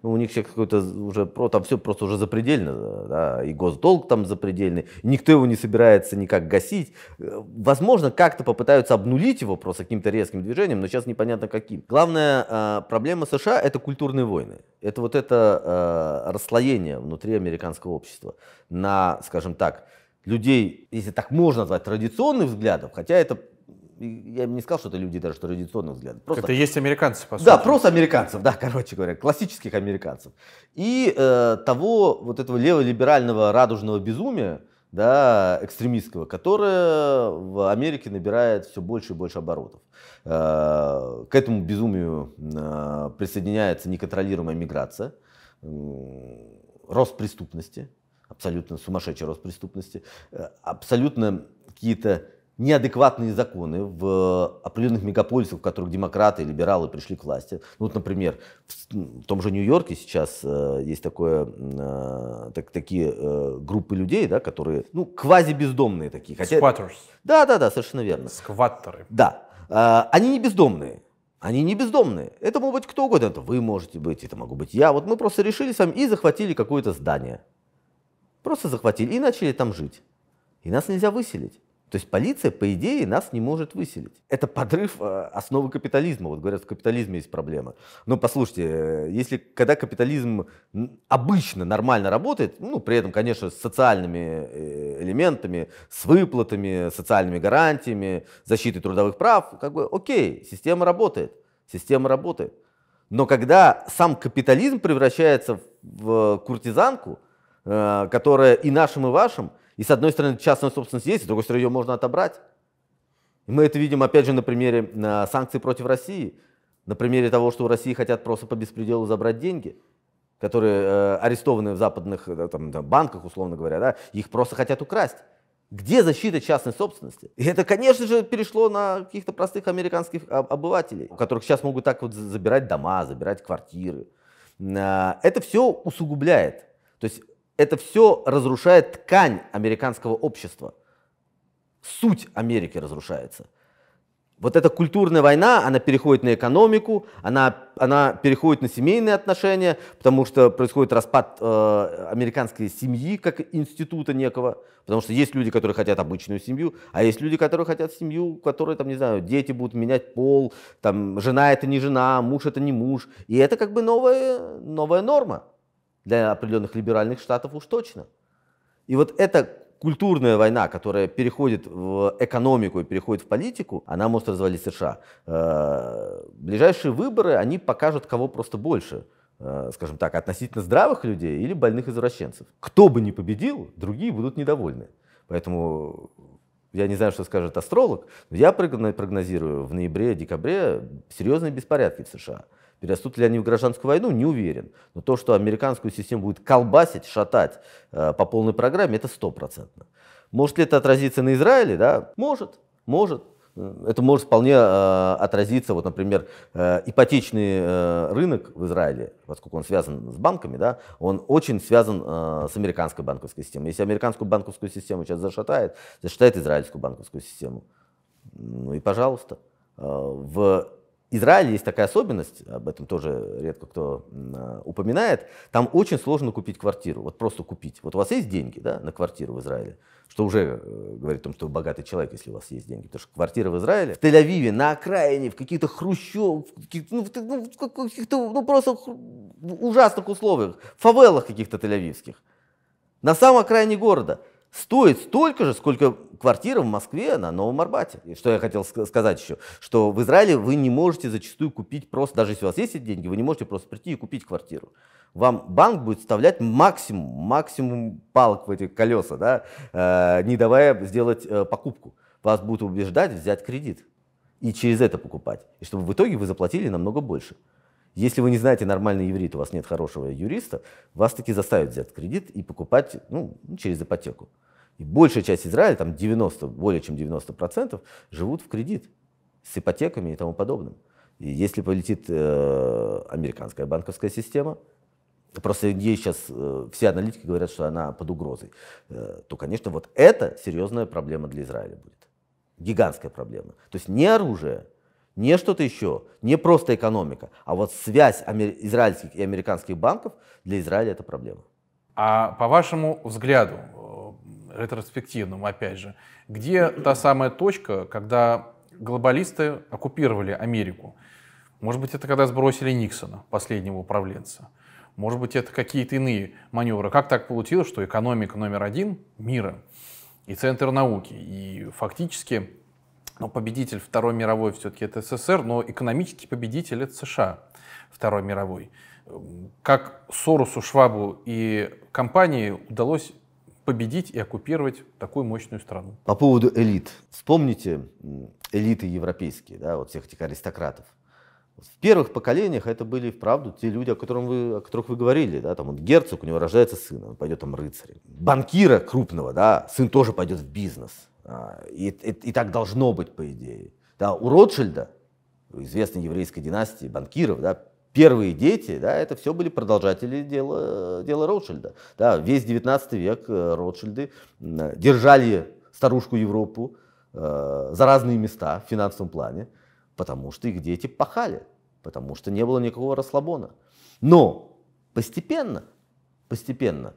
Ну, у них все какой-то уже, там все просто уже запредельно, да, и госдолг там запредельный, никто его не собирается никак гасить. Э, возможно, как-то попытаются обнулить его просто каким-то резким движением, но сейчас непонятно каким. Главная а, проблема США – это культурные войны. Это вот это а, расслоение внутри американского общества на, скажем так, людей, если так можно назвать, традиционных взглядов, хотя это я не сказал, что это люди даже традиционных взглядов. Просто, это есть американцы, по сути. Да, просто американцев, да, короче говоря, классических американцев. И э, того вот этого лево-либерального радужного безумия, да, экстремистского, которое в Америке набирает все больше и больше оборотов. Э, к этому безумию э, присоединяется неконтролируемая миграция, э, рост преступности, абсолютно сумасшедший рост преступности, э, абсолютно какие-то неадекватные законы в э, определенных мегаполисах, в которых демократы и либералы пришли к власти. Ну, вот, например, в том же Нью-Йорке сейчас э, есть такое, э, так, такие э, группы людей, да, которые, ну, квази-бездомные такие. Хотя... Squatters. Да, да, да, совершенно верно. Скваттеры. Да. Э, они не бездомные. Они не бездомные. Это может быть кто угодно. Это вы можете быть, это могу быть я. Вот мы просто решили с вами и захватили какое-то здание. Просто захватили и начали там жить. И нас нельзя выселить. То есть полиция, по идее, нас не может выселить. Это подрыв э, основы капитализма. Вот говорят, в капитализме есть проблема. Но послушайте, э, если когда капитализм обычно нормально работает, ну, при этом, конечно, с социальными э, элементами, с выплатами, социальными гарантиями, защитой трудовых прав, как бы, окей, система работает, система работает. Но когда сам капитализм превращается в куртизанку, которая и нашим, и вашим – и с одной стороны, частная собственность есть, с другой стороны, ее можно отобрать. И мы это видим, опять же, на примере на э, санкций против России, на примере того, что у России хотят просто по беспределу забрать деньги, которые э, арестованы в западных э, там, там, банках, условно говоря, да, их просто хотят украсть. Где защита частной собственности? И это, конечно же, перешло на каких-то простых американских а, обывателей, у которых сейчас могут так вот забирать дома, забирать квартиры. Э, это все усугубляет. То есть это все разрушает ткань американского общества. Суть Америки разрушается. Вот эта культурная война, она переходит на экономику, она, она переходит на семейные отношения, потому что происходит распад э, американской семьи как института некого, потому что есть люди, которые хотят обычную семью, а есть люди, которые хотят семью, которые, там, не знаю, дети будут менять пол, там, жена это не жена, муж это не муж, и это как бы новая, новая норма для определенных либеральных штатов уж точно. И вот эта культурная война, которая переходит в экономику и переходит в политику, она может развалить США. Э, ближайшие выборы, они покажут, кого просто больше э, скажем так, относительно здравых людей или больных извращенцев. Кто бы ни победил, другие будут недовольны. Поэтому я не знаю, что скажет астролог, но я прогнозирую в ноябре-декабре серьезные беспорядки в США. Перерастут ли они в гражданскую войну, не уверен. Но то, что американскую систему будет колбасить, шатать э, по полной программе, это стопроцентно. Может ли это отразиться на Израиле? Да? Может, может. Э, это может вполне э, отразиться, вот, например, э, ипотечный э, рынок в Израиле, поскольку он связан с банками, да, он очень связан э, с американской банковской системой. Если американскую банковскую систему сейчас зашатает, зашатает израильскую банковскую систему. Ну и пожалуйста. Э, в Израиле есть такая особенность, об этом тоже редко кто а, упоминает, там очень сложно купить квартиру, вот просто купить. Вот у вас есть деньги да, на квартиру в Израиле, что уже э, говорит о том, что вы богатый человек, если у вас есть деньги, потому что квартира в Израиле, в Тель-Авиве, на окраине, в каких-то хрущев, в ну, ну, в каких-то, ну просто ужасных условиях, в фавелах каких-то тель-авивских, на самой окраине города – стоит столько же, сколько квартира в Москве на Новом Арбате. И что я хотел сказать еще, что в Израиле вы не можете зачастую купить просто, даже если у вас есть эти деньги, вы не можете просто прийти и купить квартиру. Вам банк будет вставлять максимум, максимум палок в эти колеса, да, э, не давая сделать э, покупку. Вас будут убеждать взять кредит и через это покупать, и чтобы в итоге вы заплатили намного больше. Если вы не знаете нормальный иврит, у вас нет хорошего юриста, вас таки заставят взять кредит и покупать ну, через ипотеку. И большая часть Израиля, там 90, более чем 90%, живут в кредит с ипотеками и тому подобным. И если полетит э, американская банковская система, просто ей сейчас э, все аналитики говорят, что она под угрозой, э, то, конечно, вот это серьезная проблема для Израиля будет. Гигантская проблема. То есть не оружие, не что-то еще, не просто экономика, а вот связь израильских и американских банков для Израиля это проблема. А по вашему взгляду, э, ретроспективному опять же, где та самая точка, когда глобалисты оккупировали Америку? Может быть, это когда сбросили Никсона, последнего управленца? Может быть, это какие-то иные маневры? Как так получилось, что экономика номер один мира и центр науки, и фактически но победитель Второй мировой все-таки это СССР, но экономический победитель это США Второй мировой. Эм, как Сорусу, Швабу и компании удалось победить и оккупировать такую мощную страну. По поводу элит. Вспомните элиты европейские, да, вот всех этих аристократов. В первых поколениях это были, вправду, те люди, о, котором вы, о которых вы говорили. Да? Там вот герцог, у него рождается сын, он пойдет там рыцарем. Банкира крупного, да, сын тоже пойдет в бизнес. А, и, и, и так должно быть, по идее. Да, у Ротшильда, известной еврейской династии банкиров, да, первые дети, да, это все были продолжатели дела, дела Ротшильда. Да, весь 19 век э, Ротшильды держали старушку Европу э, за разные места в финансовом плане, потому что их дети пахали, потому что не было никакого расслабона. Но постепенно, постепенно,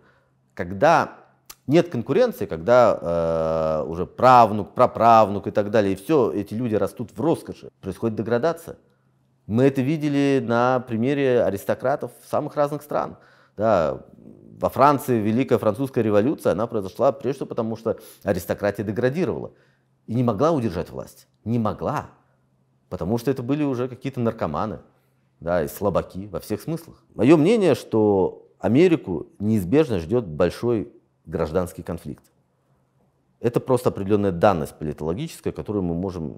когда нет конкуренции, когда э, уже правнук, праправнук и так далее, и все, эти люди растут в роскоши. Происходит деградация. Мы это видели на примере аристократов самых разных стран. Да, во Франции Великая Французская революция, она произошла прежде всего потому, что аристократия деградировала и не могла удержать власть. Не могла. Потому что это были уже какие-то наркоманы да, и слабаки во всех смыслах. Мое мнение, что Америку неизбежно ждет большой гражданский конфликт. Это просто определенная данность политологическая, которую мы можем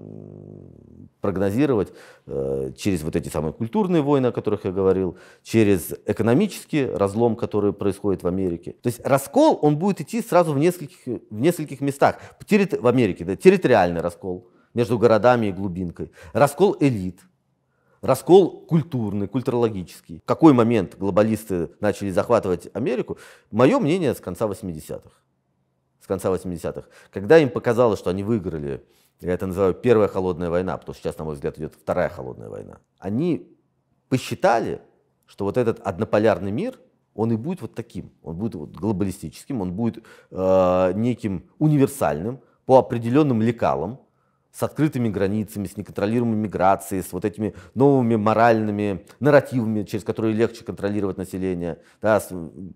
прогнозировать э, через вот эти самые культурные войны, о которых я говорил, через экономический разлом, который происходит в Америке. То есть раскол, он будет идти сразу в нескольких, в нескольких местах. В америке да, территориальный раскол между городами и глубинкой, раскол элит – Раскол культурный, культурологический. В какой момент глобалисты начали захватывать Америку? Мое мнение с конца 80-х. С конца 80-х. Когда им показалось, что они выиграли, я это называю первая холодная война, потому что сейчас, на мой взгляд, идет вторая холодная война. Они посчитали, что вот этот однополярный мир, он и будет вот таким, он будет вот глобалистическим, он будет э, неким универсальным по определенным лекалам, с открытыми границами, с неконтролируемой миграцией, с вот этими новыми моральными нарративами, через которые легче контролировать население. Да,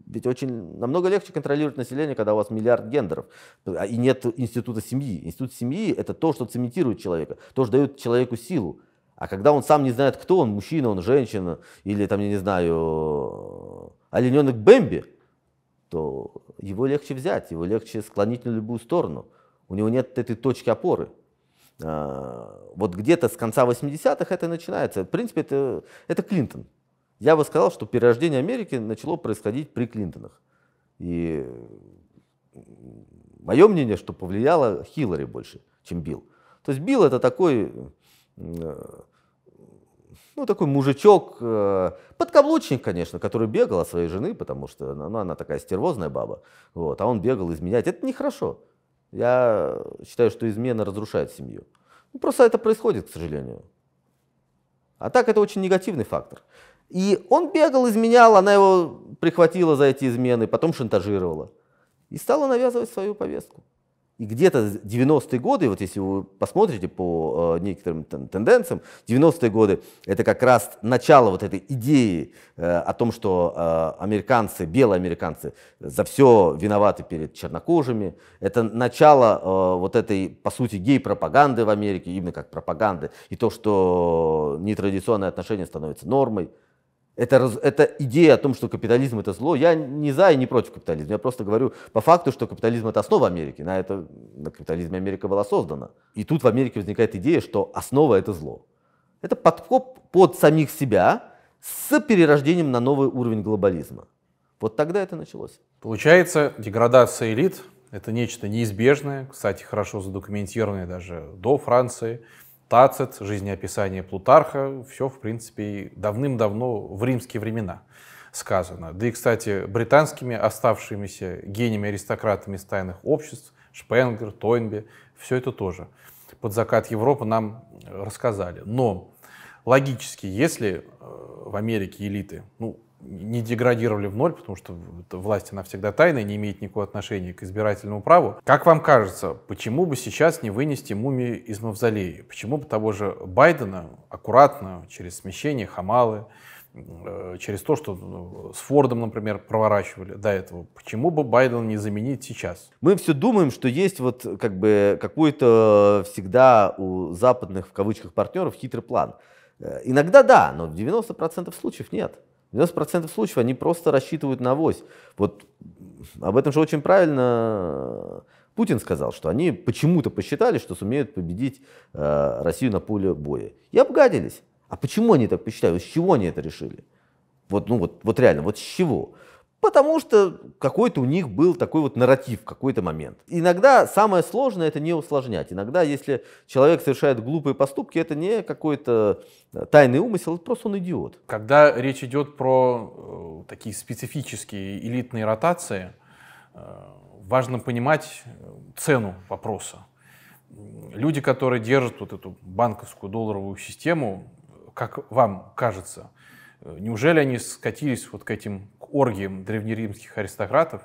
ведь очень намного легче контролировать население, когда у вас миллиард гендеров, а, и нет института семьи. Институт семьи – это то, что цементирует человека, то, что дает человеку силу. А когда он сам не знает, кто он, мужчина, он женщина, или там, я не знаю, олененок Бэмби, то его легче взять, его легче склонить на любую сторону. У него нет этой точки опоры – а, вот где-то с конца 80-х это начинается. В принципе, это, это Клинтон. Я бы сказал, что перерождение Америки начало происходить при Клинтонах. И мое мнение, что повлияло Хиллари больше, чем Билл. То есть Билл это такой, э, ну, такой мужичок, э, подкаблучник, конечно, который бегал от своей жены, потому что ну, она такая стервозная баба, вот, а он бегал изменять. Это нехорошо. хорошо. Я считаю, что измена разрушает семью. Ну, просто это происходит, к сожалению. А так это очень негативный фактор. И он бегал, изменял, она его прихватила за эти измены, потом шантажировала. И стала навязывать свою повестку. И где-то 90-е годы, вот если вы посмотрите по э, некоторым там, тенденциям, 90-е годы это как раз начало вот этой идеи э, о том, что э, американцы, белые американцы за все виноваты перед чернокожими. Это начало э, вот этой, по сути, гей-пропаганды в Америке, именно как пропаганды, и то, что нетрадиционные отношения становятся нормой. Это, это идея о том, что капитализм это зло. Я не за и не против капитализма. Я просто говорю по факту, что капитализм это основа Америки. На, это, на капитализме Америка была создана. И тут в Америке возникает идея, что основа это зло. Это подкоп под самих себя с перерождением на новый уровень глобализма. Вот тогда это началось. Получается, деградация элит это нечто неизбежное, кстати, хорошо задокументированное даже до Франции, Тацит, жизнеописание Плутарха, все, в принципе, давным-давно в римские времена сказано. Да и, кстати, британскими оставшимися гениями-аристократами из тайных обществ, Шпенгер, Тойнби, все это тоже под закат Европы нам э, рассказали. Но логически, если э, в Америке элиты, ну, не деградировали в ноль, потому что власть, она всегда тайная, не имеет никакого отношения к избирательному праву. Как вам кажется, почему бы сейчас не вынести мумии из мавзолея? Почему бы того же Байдена аккуратно, через смещение Хамалы, э, через то, что ну, с Фордом, например, проворачивали до этого. Почему бы Байдена не заменить сейчас? Мы все думаем, что есть вот как бы какой-то всегда у западных в кавычках партнеров хитрый план. Э, иногда да, но в 90% случаев нет. В 90% случаев они просто рассчитывают на вось. Вот об этом же очень правильно Путин сказал, что они почему-то посчитали, что сумеют победить э, Россию на поле боя. И обгадились. А почему они так посчитали? С чего они это решили? Вот, ну вот, вот реально, вот с чего? Потому что какой-то у них был такой вот нарратив в какой-то момент. Иногда самое сложное это не усложнять. Иногда, если человек совершает глупые поступки, это не какой-то э, тайный умысел, просто он идиот. Когда речь идет про э, такие специфические элитные ротации, э, важно понимать э, цену вопроса. Люди, которые держат вот эту банковскую долларовую систему, как вам кажется, Э, неужели они скатились вот к этим к оргиям древнеримских аристократов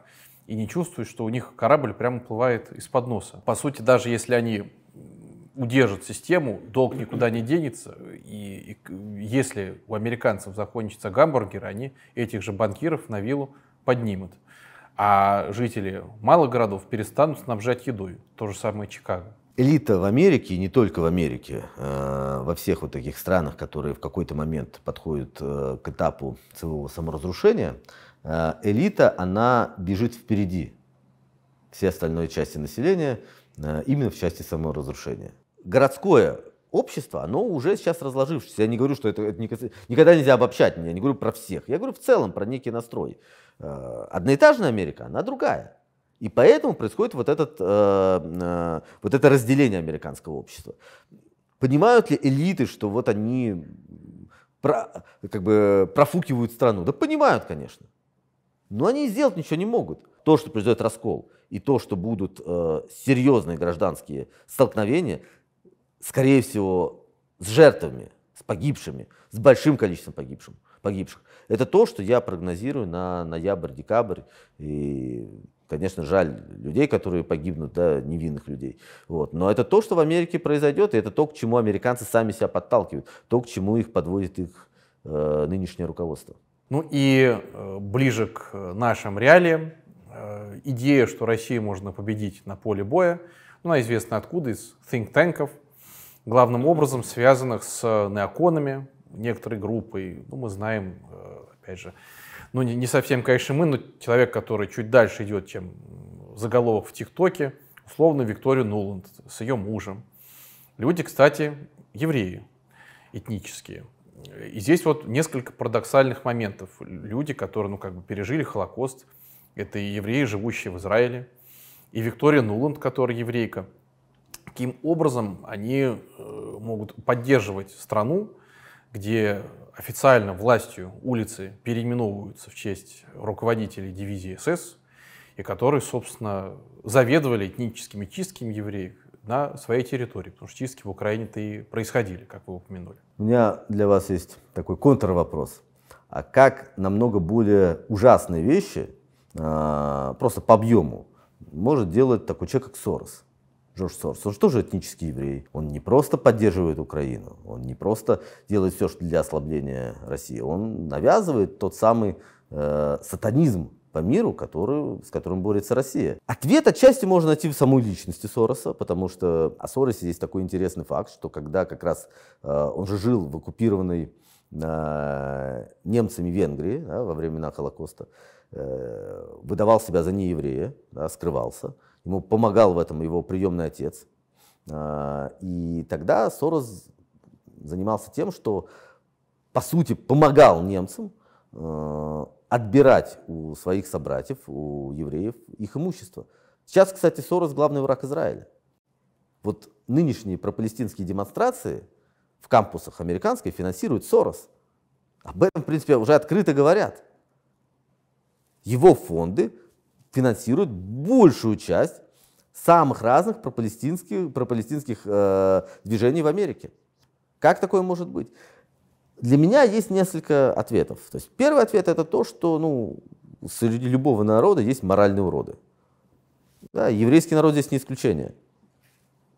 и не чувствуют, что у них корабль прямо плывает из-под носа? По сути, даже если они удержат систему, долг никуда не денется, и, и если у американцев закончится гамбургеры, они этих же банкиров на виллу поднимут. А жители малых городов перестанут снабжать едой. То же самое Чикаго элита в Америке, и не только в Америке, а во всех вот таких странах, которые в какой-то момент подходят э, к этапу целого саморазрушения, э, элита, она бежит впереди все остальной части населения э, именно в части саморазрушения. Городское общество, оно уже сейчас разложившееся. Я не говорю, что это, это никогда нельзя обобщать, я не говорю про всех. Я говорю в целом про некий настрой. Одноэтажная Америка, она другая. И поэтому происходит вот, этот, э, э, вот это разделение американского общества. Понимают ли элиты, что вот они про, как бы профукивают страну? Да понимают, конечно. Но они сделать ничего не могут. То, что произойдет раскол, и то, что будут э, серьезные гражданские столкновения, скорее всего, с жертвами, с погибшими, с большим количеством погибших. погибших. Это то, что я прогнозирую на ноябрь-декабрь и Конечно, жаль людей, которые погибнут, да, невинных людей. Вот. Но это то, что в Америке произойдет, и это то, к чему американцы сами себя подталкивают, то, к чему их подводит их э, нынешнее руководство. Ну и э, ближе к нашим реалиям, э, идея, что Россию можно победить на поле боя, ну, она известна откуда, из think-танков, главным образом связанных с неоконами, некоторой группой, ну, мы знаем, э, опять же, ну не, не совсем, конечно, мы, но человек, который чуть дальше идет, чем заголовок в ТикТоке, условно Викторию Нуланд с ее мужем. Люди, кстати, евреи этнические. И здесь вот несколько парадоксальных моментов. Люди, которые, ну, как бы пережили Холокост, это и евреи, живущие в Израиле, и Виктория Нуланд, которая еврейка. Каким образом они э, могут поддерживать страну, где официально властью улицы переименовываются в честь руководителей дивизии СС, и которые, собственно, заведовали этническими чистками евреев на своей территории, потому что чистки в Украине-то и происходили, как вы упомянули. У меня для вас есть такой контрвопрос. А как намного более ужасные вещи, а, просто по объему, может делать такой человек, как Сорос? Джордж Сорос, он же тоже этнический еврей. Он не просто поддерживает Украину, он не просто делает все что для ослабления России, он навязывает тот самый э, сатанизм по миру, который, с которым борется Россия. Ответ отчасти можно найти в самой личности Сороса, потому что о Соросе есть такой интересный факт, что когда как раз э, он же жил в оккупированной э, немцами Венгрии да, во времена Холокоста, э, выдавал себя за нееврея, да, скрывался – Ему помогал в этом его приемный отец. А, и тогда Сорос занимался тем, что, по сути, помогал немцам э, отбирать у своих собратьев, у евреев, их имущество. Сейчас, кстати, Сорос главный враг Израиля. Вот нынешние пропалестинские демонстрации в кампусах американской финансирует Сорос. Об этом, в принципе, уже открыто говорят. Его фонды финансирует большую часть самых разных пропалестинских, пропалестинских э, движений в Америке. Как такое может быть? Для меня есть несколько ответов. То есть первый ответ это то, что ну, среди любого народа есть моральные уроды. Да, еврейский народ здесь не исключение.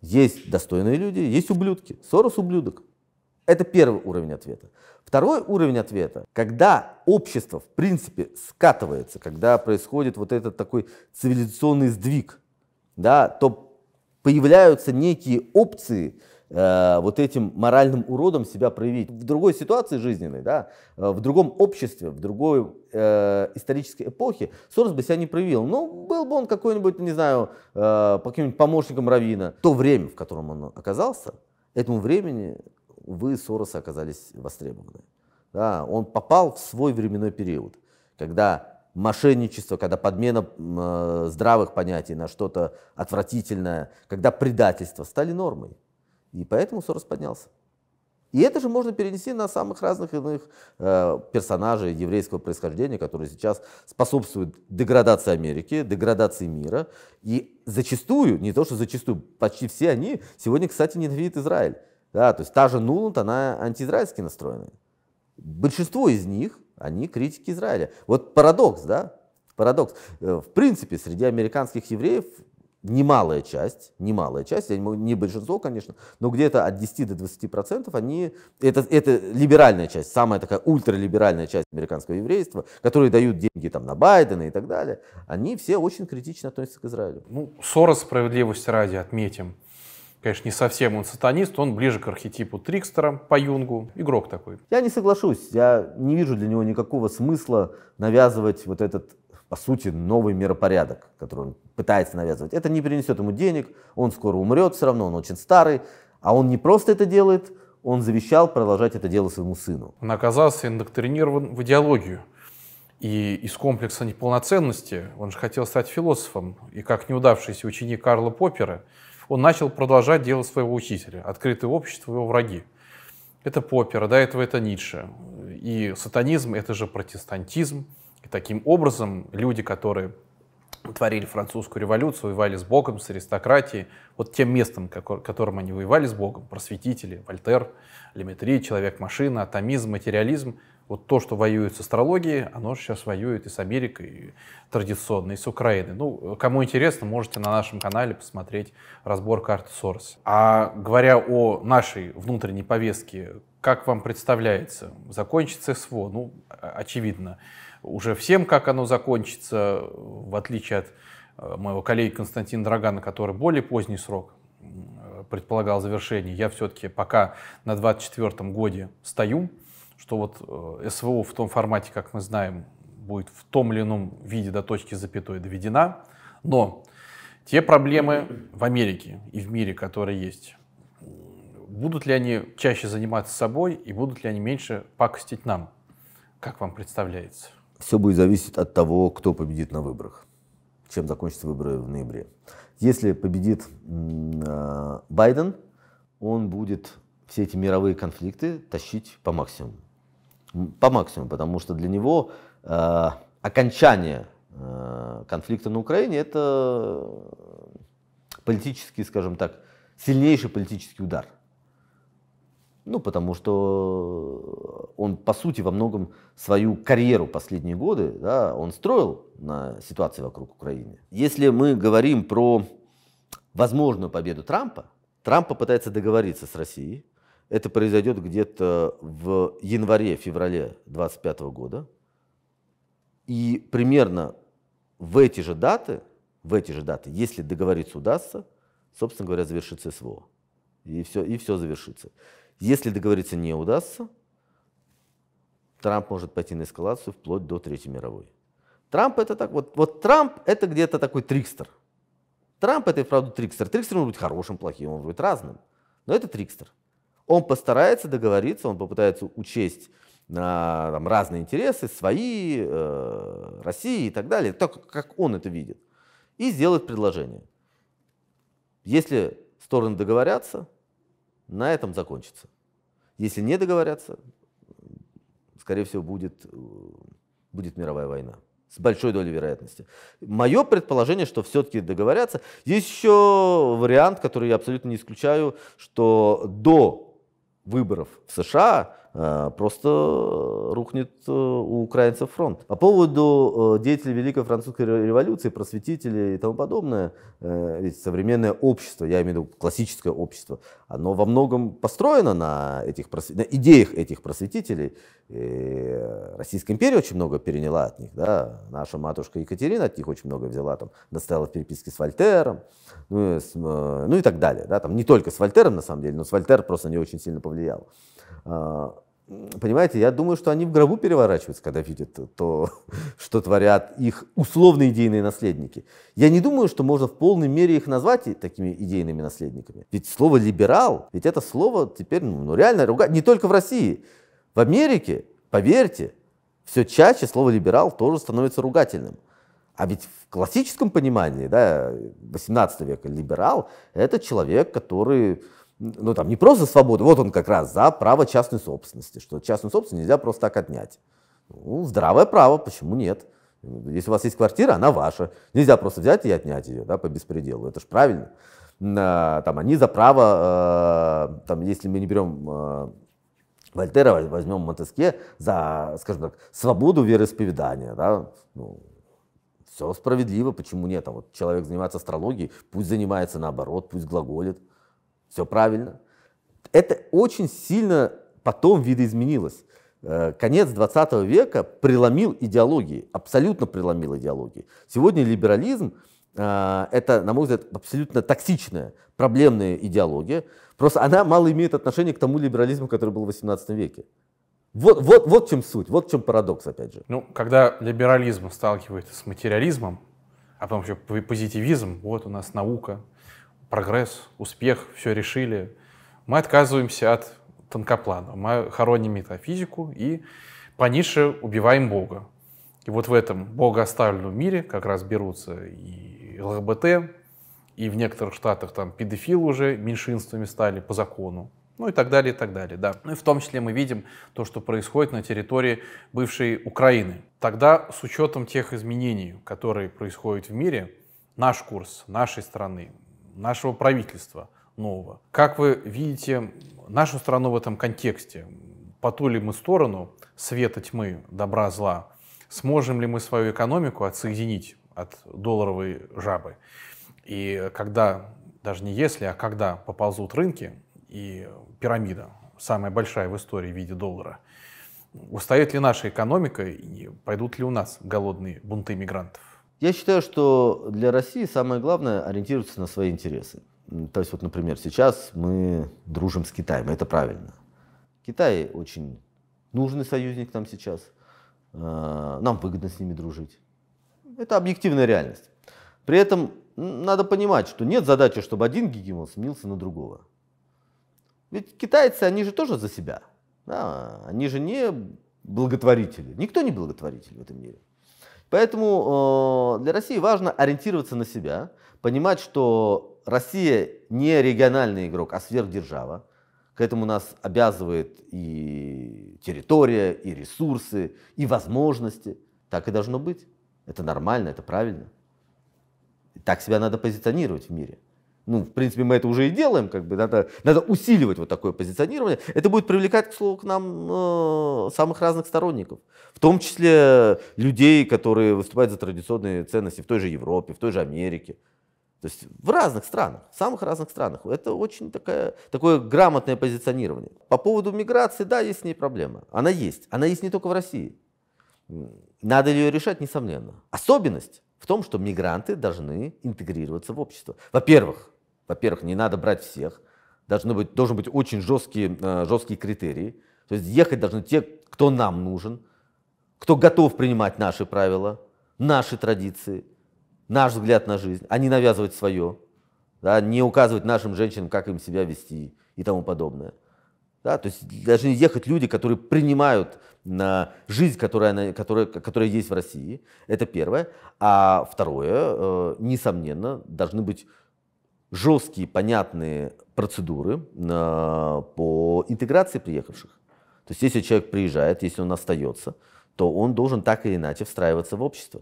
Есть достойные люди, есть ублюдки. Сорос ублюдок. Это первый уровень ответа. Второй уровень ответа, когда общество, в принципе, скатывается, когда происходит вот этот такой цивилизационный сдвиг, да, то появляются некие опции э, вот этим моральным уродом себя проявить. В другой ситуации жизненной, да, э, в другом обществе, в другой э, исторической эпохе Сорос бы себя не проявил. Ну, был бы он какой-нибудь, не знаю, э, каким-нибудь помощником Равина. То время, в котором он оказался, этому времени вы, Сорос оказались востребованы. Да, он попал в свой временной период, когда мошенничество, когда подмена э, здравых понятий на что-то отвратительное, когда предательство стали нормой. И поэтому Сорос поднялся. И это же можно перенести на самых разных иных э, персонажей еврейского происхождения, которые сейчас способствуют деградации Америки, деградации мира. И зачастую, не то что зачастую, почти все они сегодня, кстати, ненавидят Израиль. Да, то есть та же Нуланд, она антиизраильски настроена. Большинство из них, они критики Израиля. Вот парадокс, да? Парадокс. Э, в принципе, среди американских евреев немалая часть, немалая часть, не большинство, конечно, но где-то от 10 до 20 процентов, они, это, это либеральная часть, самая такая ультралиберальная часть американского еврейства, которые дают деньги там на Байдена и так далее, они все очень критично относятся к Израилю. Ну, ссора справедливости ради, отметим конечно, не совсем он сатанист, он ближе к архетипу Трикстера по Юнгу, игрок такой. Я не соглашусь, я не вижу для него никакого смысла навязывать вот этот по сути, новый миропорядок, который он пытается навязывать. Это не принесет ему денег, он скоро умрет, все равно он очень старый, а он не просто это делает, он завещал продолжать это дело своему сыну. Он оказался индоктринирован в идеологию. И из комплекса неполноценности он же хотел стать философом. И как неудавшийся ученик Карла Поппера – он начал продолжать дело своего учителя. Открытое общество его враги. Это Поппер, до этого это Ницше. И сатанизм — это же протестантизм. И таким образом люди, которые творили французскую революцию, воевали с Богом, с аристократией, вот тем местом, которым они воевали с Богом, просветители, Вольтер, Леметри, Человек-машина, атомизм, материализм, вот то, что воюет с астрологией, оно же сейчас воюет и с Америкой и традиционно, и с Украиной. Ну, кому интересно, можете на нашем канале посмотреть разбор карты Сорос. А говоря о нашей внутренней повестке, как вам представляется, закончится СВО? Ну, очевидно, уже всем, как оно закончится, в отличие от э, моего коллеги Константина Драгана, который более поздний срок э, предполагал завершение, я все-таки пока на 24 годе стою что вот э, СВО в том формате, как мы знаем, будет в том или ином виде до точки запятой доведена, но те проблемы в Америке и в мире, которые есть, будут ли они чаще заниматься собой и будут ли они меньше пакостить нам? Как вам представляется? Все будет зависеть от того, кто победит на выборах, чем закончатся выборы в ноябре. Если победит э, Байден, он будет все эти мировые конфликты тащить по максимуму. По максимуму, потому что для него э, окончание э, конфликта на Украине это политический, скажем так, сильнейший политический удар. Ну, потому что он, по сути, во многом свою карьеру последние годы да, он строил на ситуации вокруг Украины. Если мы говорим про возможную победу Трампа, Трамп попытается договориться с Россией, это произойдет где-то в январе-феврале 2025 года. И примерно в эти же даты, в эти же даты, если договориться удастся, собственно говоря, завершится СВО. И все, и все завершится. Если договориться не удастся, Трамп может пойти на эскалацию вплоть до Третьей мировой. Трамп это так, вот, вот Трамп это где-то такой трикстер. Трамп это и правда трикстер. Трикстер может быть хорошим, плохим, он может быть разным. Но это трикстер. Он постарается договориться, он попытается учесть на там, разные интересы, свои, э, России и так далее, так как он это видит, и сделать предложение. Если стороны договорятся, на этом закончится. Если не договорятся, скорее всего, будет, будет мировая война. С большой долей вероятности. Мое предположение, что все-таки договорятся. Есть еще вариант, который я абсолютно не исключаю, что до выборов в США Э, просто рухнет э, у украинцев фронт. По поводу э, деятелей Великой Французской революции, просветителей и тому подобное, ведь современное общество, я имею в виду классическое общество, оно во многом построено на, этих, на идеях этих просветителей. И Российская империя очень много переняла от них. Да? Наша матушка Екатерина от них очень много взяла. Там, настаивала в переписке с Вольтером, ну, с, ну и так далее. Да? Там, не только с Вольтером, на самом деле, но с Вольтером просто не очень сильно повлиял. А, понимаете, я думаю, что они в гробу переворачиваются, когда видят то, что творят их условные идейные наследники. Я не думаю, что можно в полной мере их назвать такими идейными наследниками. Ведь слово «либерал», ведь это слово теперь ну, ну реально ругать, не только в России. В Америке, поверьте, все чаще слово «либерал» тоже становится ругательным. А ведь в классическом понимании, да, 18 века, либерал – это человек, который ну там не просто свободу, вот он как раз за право частной собственности, что частную собственность нельзя просто так отнять. Ну, здравое право, почему нет? Если у вас есть квартира, она ваша. Нельзя просто взять и отнять ее да, по беспределу. Это же правильно. А, там, они за право, э, там, если мы не берем э, Вольтера, возьмем Монтеске, за, скажем так, свободу вероисповедания. Да? Ну, все справедливо, почему нет? А вот человек занимается астрологией, пусть занимается наоборот, пусть глаголит. Все правильно. Это очень сильно потом видоизменилось. Э, конец 20 века преломил идеологии, абсолютно преломил идеологии. Сегодня либерализм э, это, на мой взгляд, абсолютно токсичная, проблемная идеология. Просто она мало имеет отношения к тому либерализму, который был в 18 веке. Вот, вот, вот в чем суть, вот в чем парадокс, опять же. Ну, когда либерализм сталкивается с материализмом, а потом еще позитивизм, вот у нас наука, прогресс, успех, все решили, мы отказываемся от тонкоплана. Мы хороним метафизику и пониже убиваем Бога. И вот в этом богооставленном мире как раз берутся и ЛГБТ, и в некоторых штатах там педофил уже меньшинствами стали по закону, ну и так далее, и так далее, да. Ну и в том числе мы видим то, что происходит на территории бывшей Украины. Тогда с учетом тех изменений, которые происходят в мире, наш курс нашей страны, нашего правительства нового. Как вы видите нашу страну в этом контексте? По ту ли мы сторону света, тьмы, добра, зла? Сможем ли мы свою экономику отсоединить от долларовой жабы? И когда, даже не если, а когда поползут рынки и пирамида, самая большая в истории в виде доллара, устоит ли наша экономика и пойдут ли у нас голодные бунты мигрантов? Я считаю, что для России самое главное ориентироваться на свои интересы. То есть, вот, например, сейчас мы дружим с Китаем, это правильно. Китай очень нужный союзник нам сейчас. А, нам выгодно с ними дружить. Это объективная реальность. При этом надо понимать, что нет задачи, чтобы один гегемон сменился на другого. Ведь китайцы, они же тоже за себя. Да? Они же не благотворители. Никто не благотворитель в этом мире. Поэтому э, для России важно ориентироваться на себя, понимать, что Россия не региональный игрок, а сверхдержава. К этому нас обязывает и территория, и ресурсы, и возможности. Так и должно быть. Это нормально, это правильно. Так себя надо позиционировать в мире ну, в принципе, мы это уже и делаем, как бы надо, надо усиливать вот такое позиционирование. Это будет привлекать, к слову, к нам э, самых разных сторонников, в том числе людей, которые выступают за традиционные ценности в той же Европе, в той же Америке. То есть в разных странах, в самых разных странах. Это очень такая, такое грамотное позиционирование. По поводу миграции, да, есть с ней проблема. Она есть. Она есть не только в России. Надо ее решать, несомненно. Особенность в том, что мигранты должны интегрироваться в общество. Во-первых, во-первых, не надо брать всех. Должны быть, должен быть очень жесткие, э, жесткие критерии. То есть ехать должны те, кто нам нужен, кто готов принимать наши правила, наши традиции, наш взгляд на жизнь, а не навязывать свое, да, не указывать нашим женщинам, как им себя вести и тому подобное. Да, то есть должны ехать люди, которые принимают на э, жизнь, которая, которая, которая есть в России. Это первое. А второе, э, несомненно, должны быть жесткие, понятные процедуры э, по интеграции приехавших. То есть если человек приезжает, если он остается, то он должен так или иначе встраиваться в общество.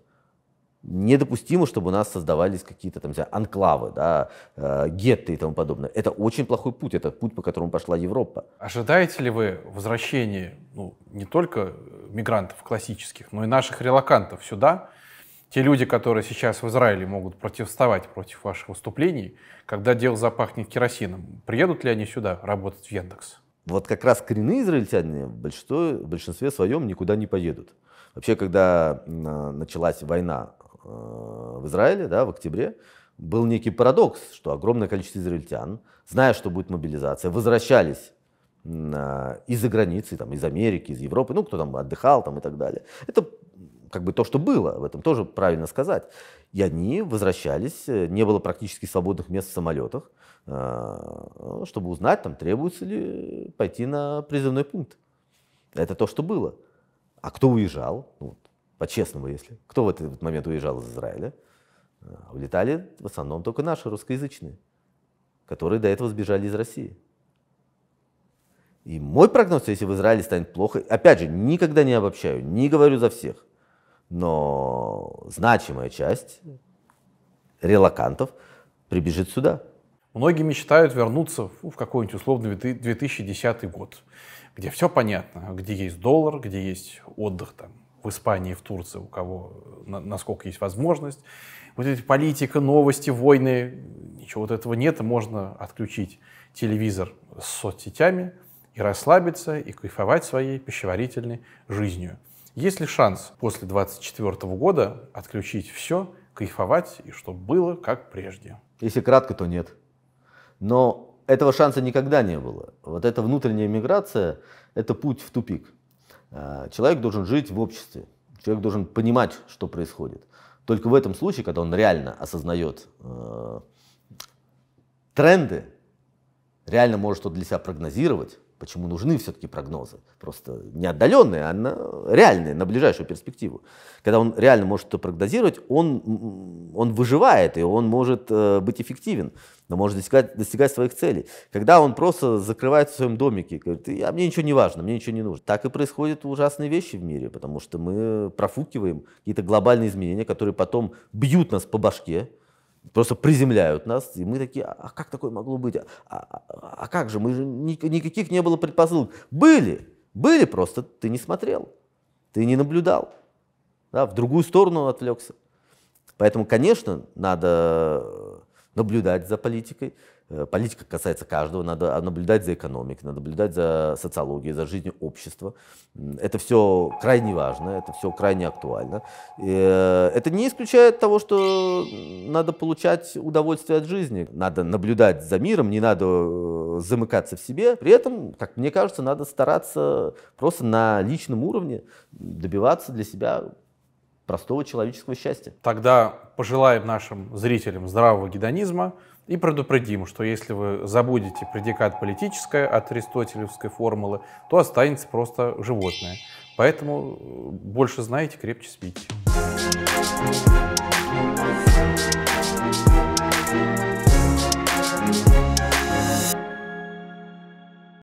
Недопустимо, чтобы у нас создавались какие-то там знаю, анклавы, да, э, гетты и тому подобное. Это очень плохой путь, это путь, по которому пошла Европа. Ожидаете ли вы возвращение ну, не только мигрантов классических, но и наших релакантов сюда? те люди, которые сейчас в Израиле могут протестовать против ваших выступлений, когда дело запахнет керосином, приедут ли они сюда работать в Яндекс? Вот как раз коренные израильтяне в большинстве, в большинстве своем никуда не поедут. Вообще, когда э, началась война э, в Израиле, да, в октябре, был некий парадокс, что огромное количество израильтян, зная, что будет мобилизация, возвращались э, из-за границы, там, из Америки, из Европы, ну, кто там отдыхал там, и так далее. Это как бы то, что было, в этом тоже правильно сказать. И они возвращались, э, не было практически свободных мест в самолетах, э, ну, чтобы узнать, там требуется ли пойти на призывной пункт. Это то, что было. А кто уезжал, ну, по-честному, если, кто в этот момент уезжал из Израиля, э, улетали в основном только наши русскоязычные, которые до этого сбежали из России. И мой прогноз, если в Израиле станет плохо, опять же, никогда не обобщаю, не говорю за всех но значимая часть релакантов прибежит сюда. Многие мечтают вернуться в какой-нибудь условный 2010 год, где все понятно, где есть доллар, где есть отдых там, в Испании, в Турции, у кого насколько есть возможность. Вот эти политика, новости, войны, ничего вот этого нет, можно отключить телевизор с соцсетями и расслабиться, и кайфовать своей пищеварительной жизнью. Есть ли шанс после 2024 года отключить все, кайфовать и чтобы было как прежде? Если кратко, то нет. Но этого шанса никогда не было. Вот эта внутренняя миграция – это путь в тупик. А, человек должен жить в обществе, человек должен понимать, что происходит. Только в этом случае, когда он реально осознает э, тренды, реально может что-то для себя прогнозировать, почему нужны все-таки прогнозы. Просто не отдаленные, а на, реальные, на ближайшую перспективу. Когда он реально может что-то прогнозировать, он, он выживает, и он может э, быть эффективен, но может достигать, достигать своих целей. Когда он просто закрывается в своем домике, говорит, а мне ничего не важно, мне ничего не нужно. Так и происходят ужасные вещи в мире, потому что мы профукиваем какие-то глобальные изменения, которые потом бьют нас по башке, просто приземляют нас, и мы такие, «А, а как такое могло быть? А, а, а как же, мы же ни, никаких не было предпосылок. Были, были просто, ты не смотрел, ты не наблюдал, да, в другую сторону отвлекся. Поэтому, конечно, надо наблюдать за политикой, Э, политика касается каждого, надо а, наблюдать за экономикой, надо наблюдать за социологией, за жизнью общества. Это все крайне важно, это все крайне актуально. И э, это не исключает того, что надо получать удовольствие от жизни, надо наблюдать за миром, не надо э, замыкаться в себе. При этом, как мне кажется, надо стараться просто на личном уровне добиваться для себя простого человеческого счастья. Тогда пожелаем нашим зрителям здравого гедонизма, и предупредим, что если вы забудете предикат политическое от аристотелевской формулы, то останется просто животное. Поэтому э, больше знаете, крепче спите.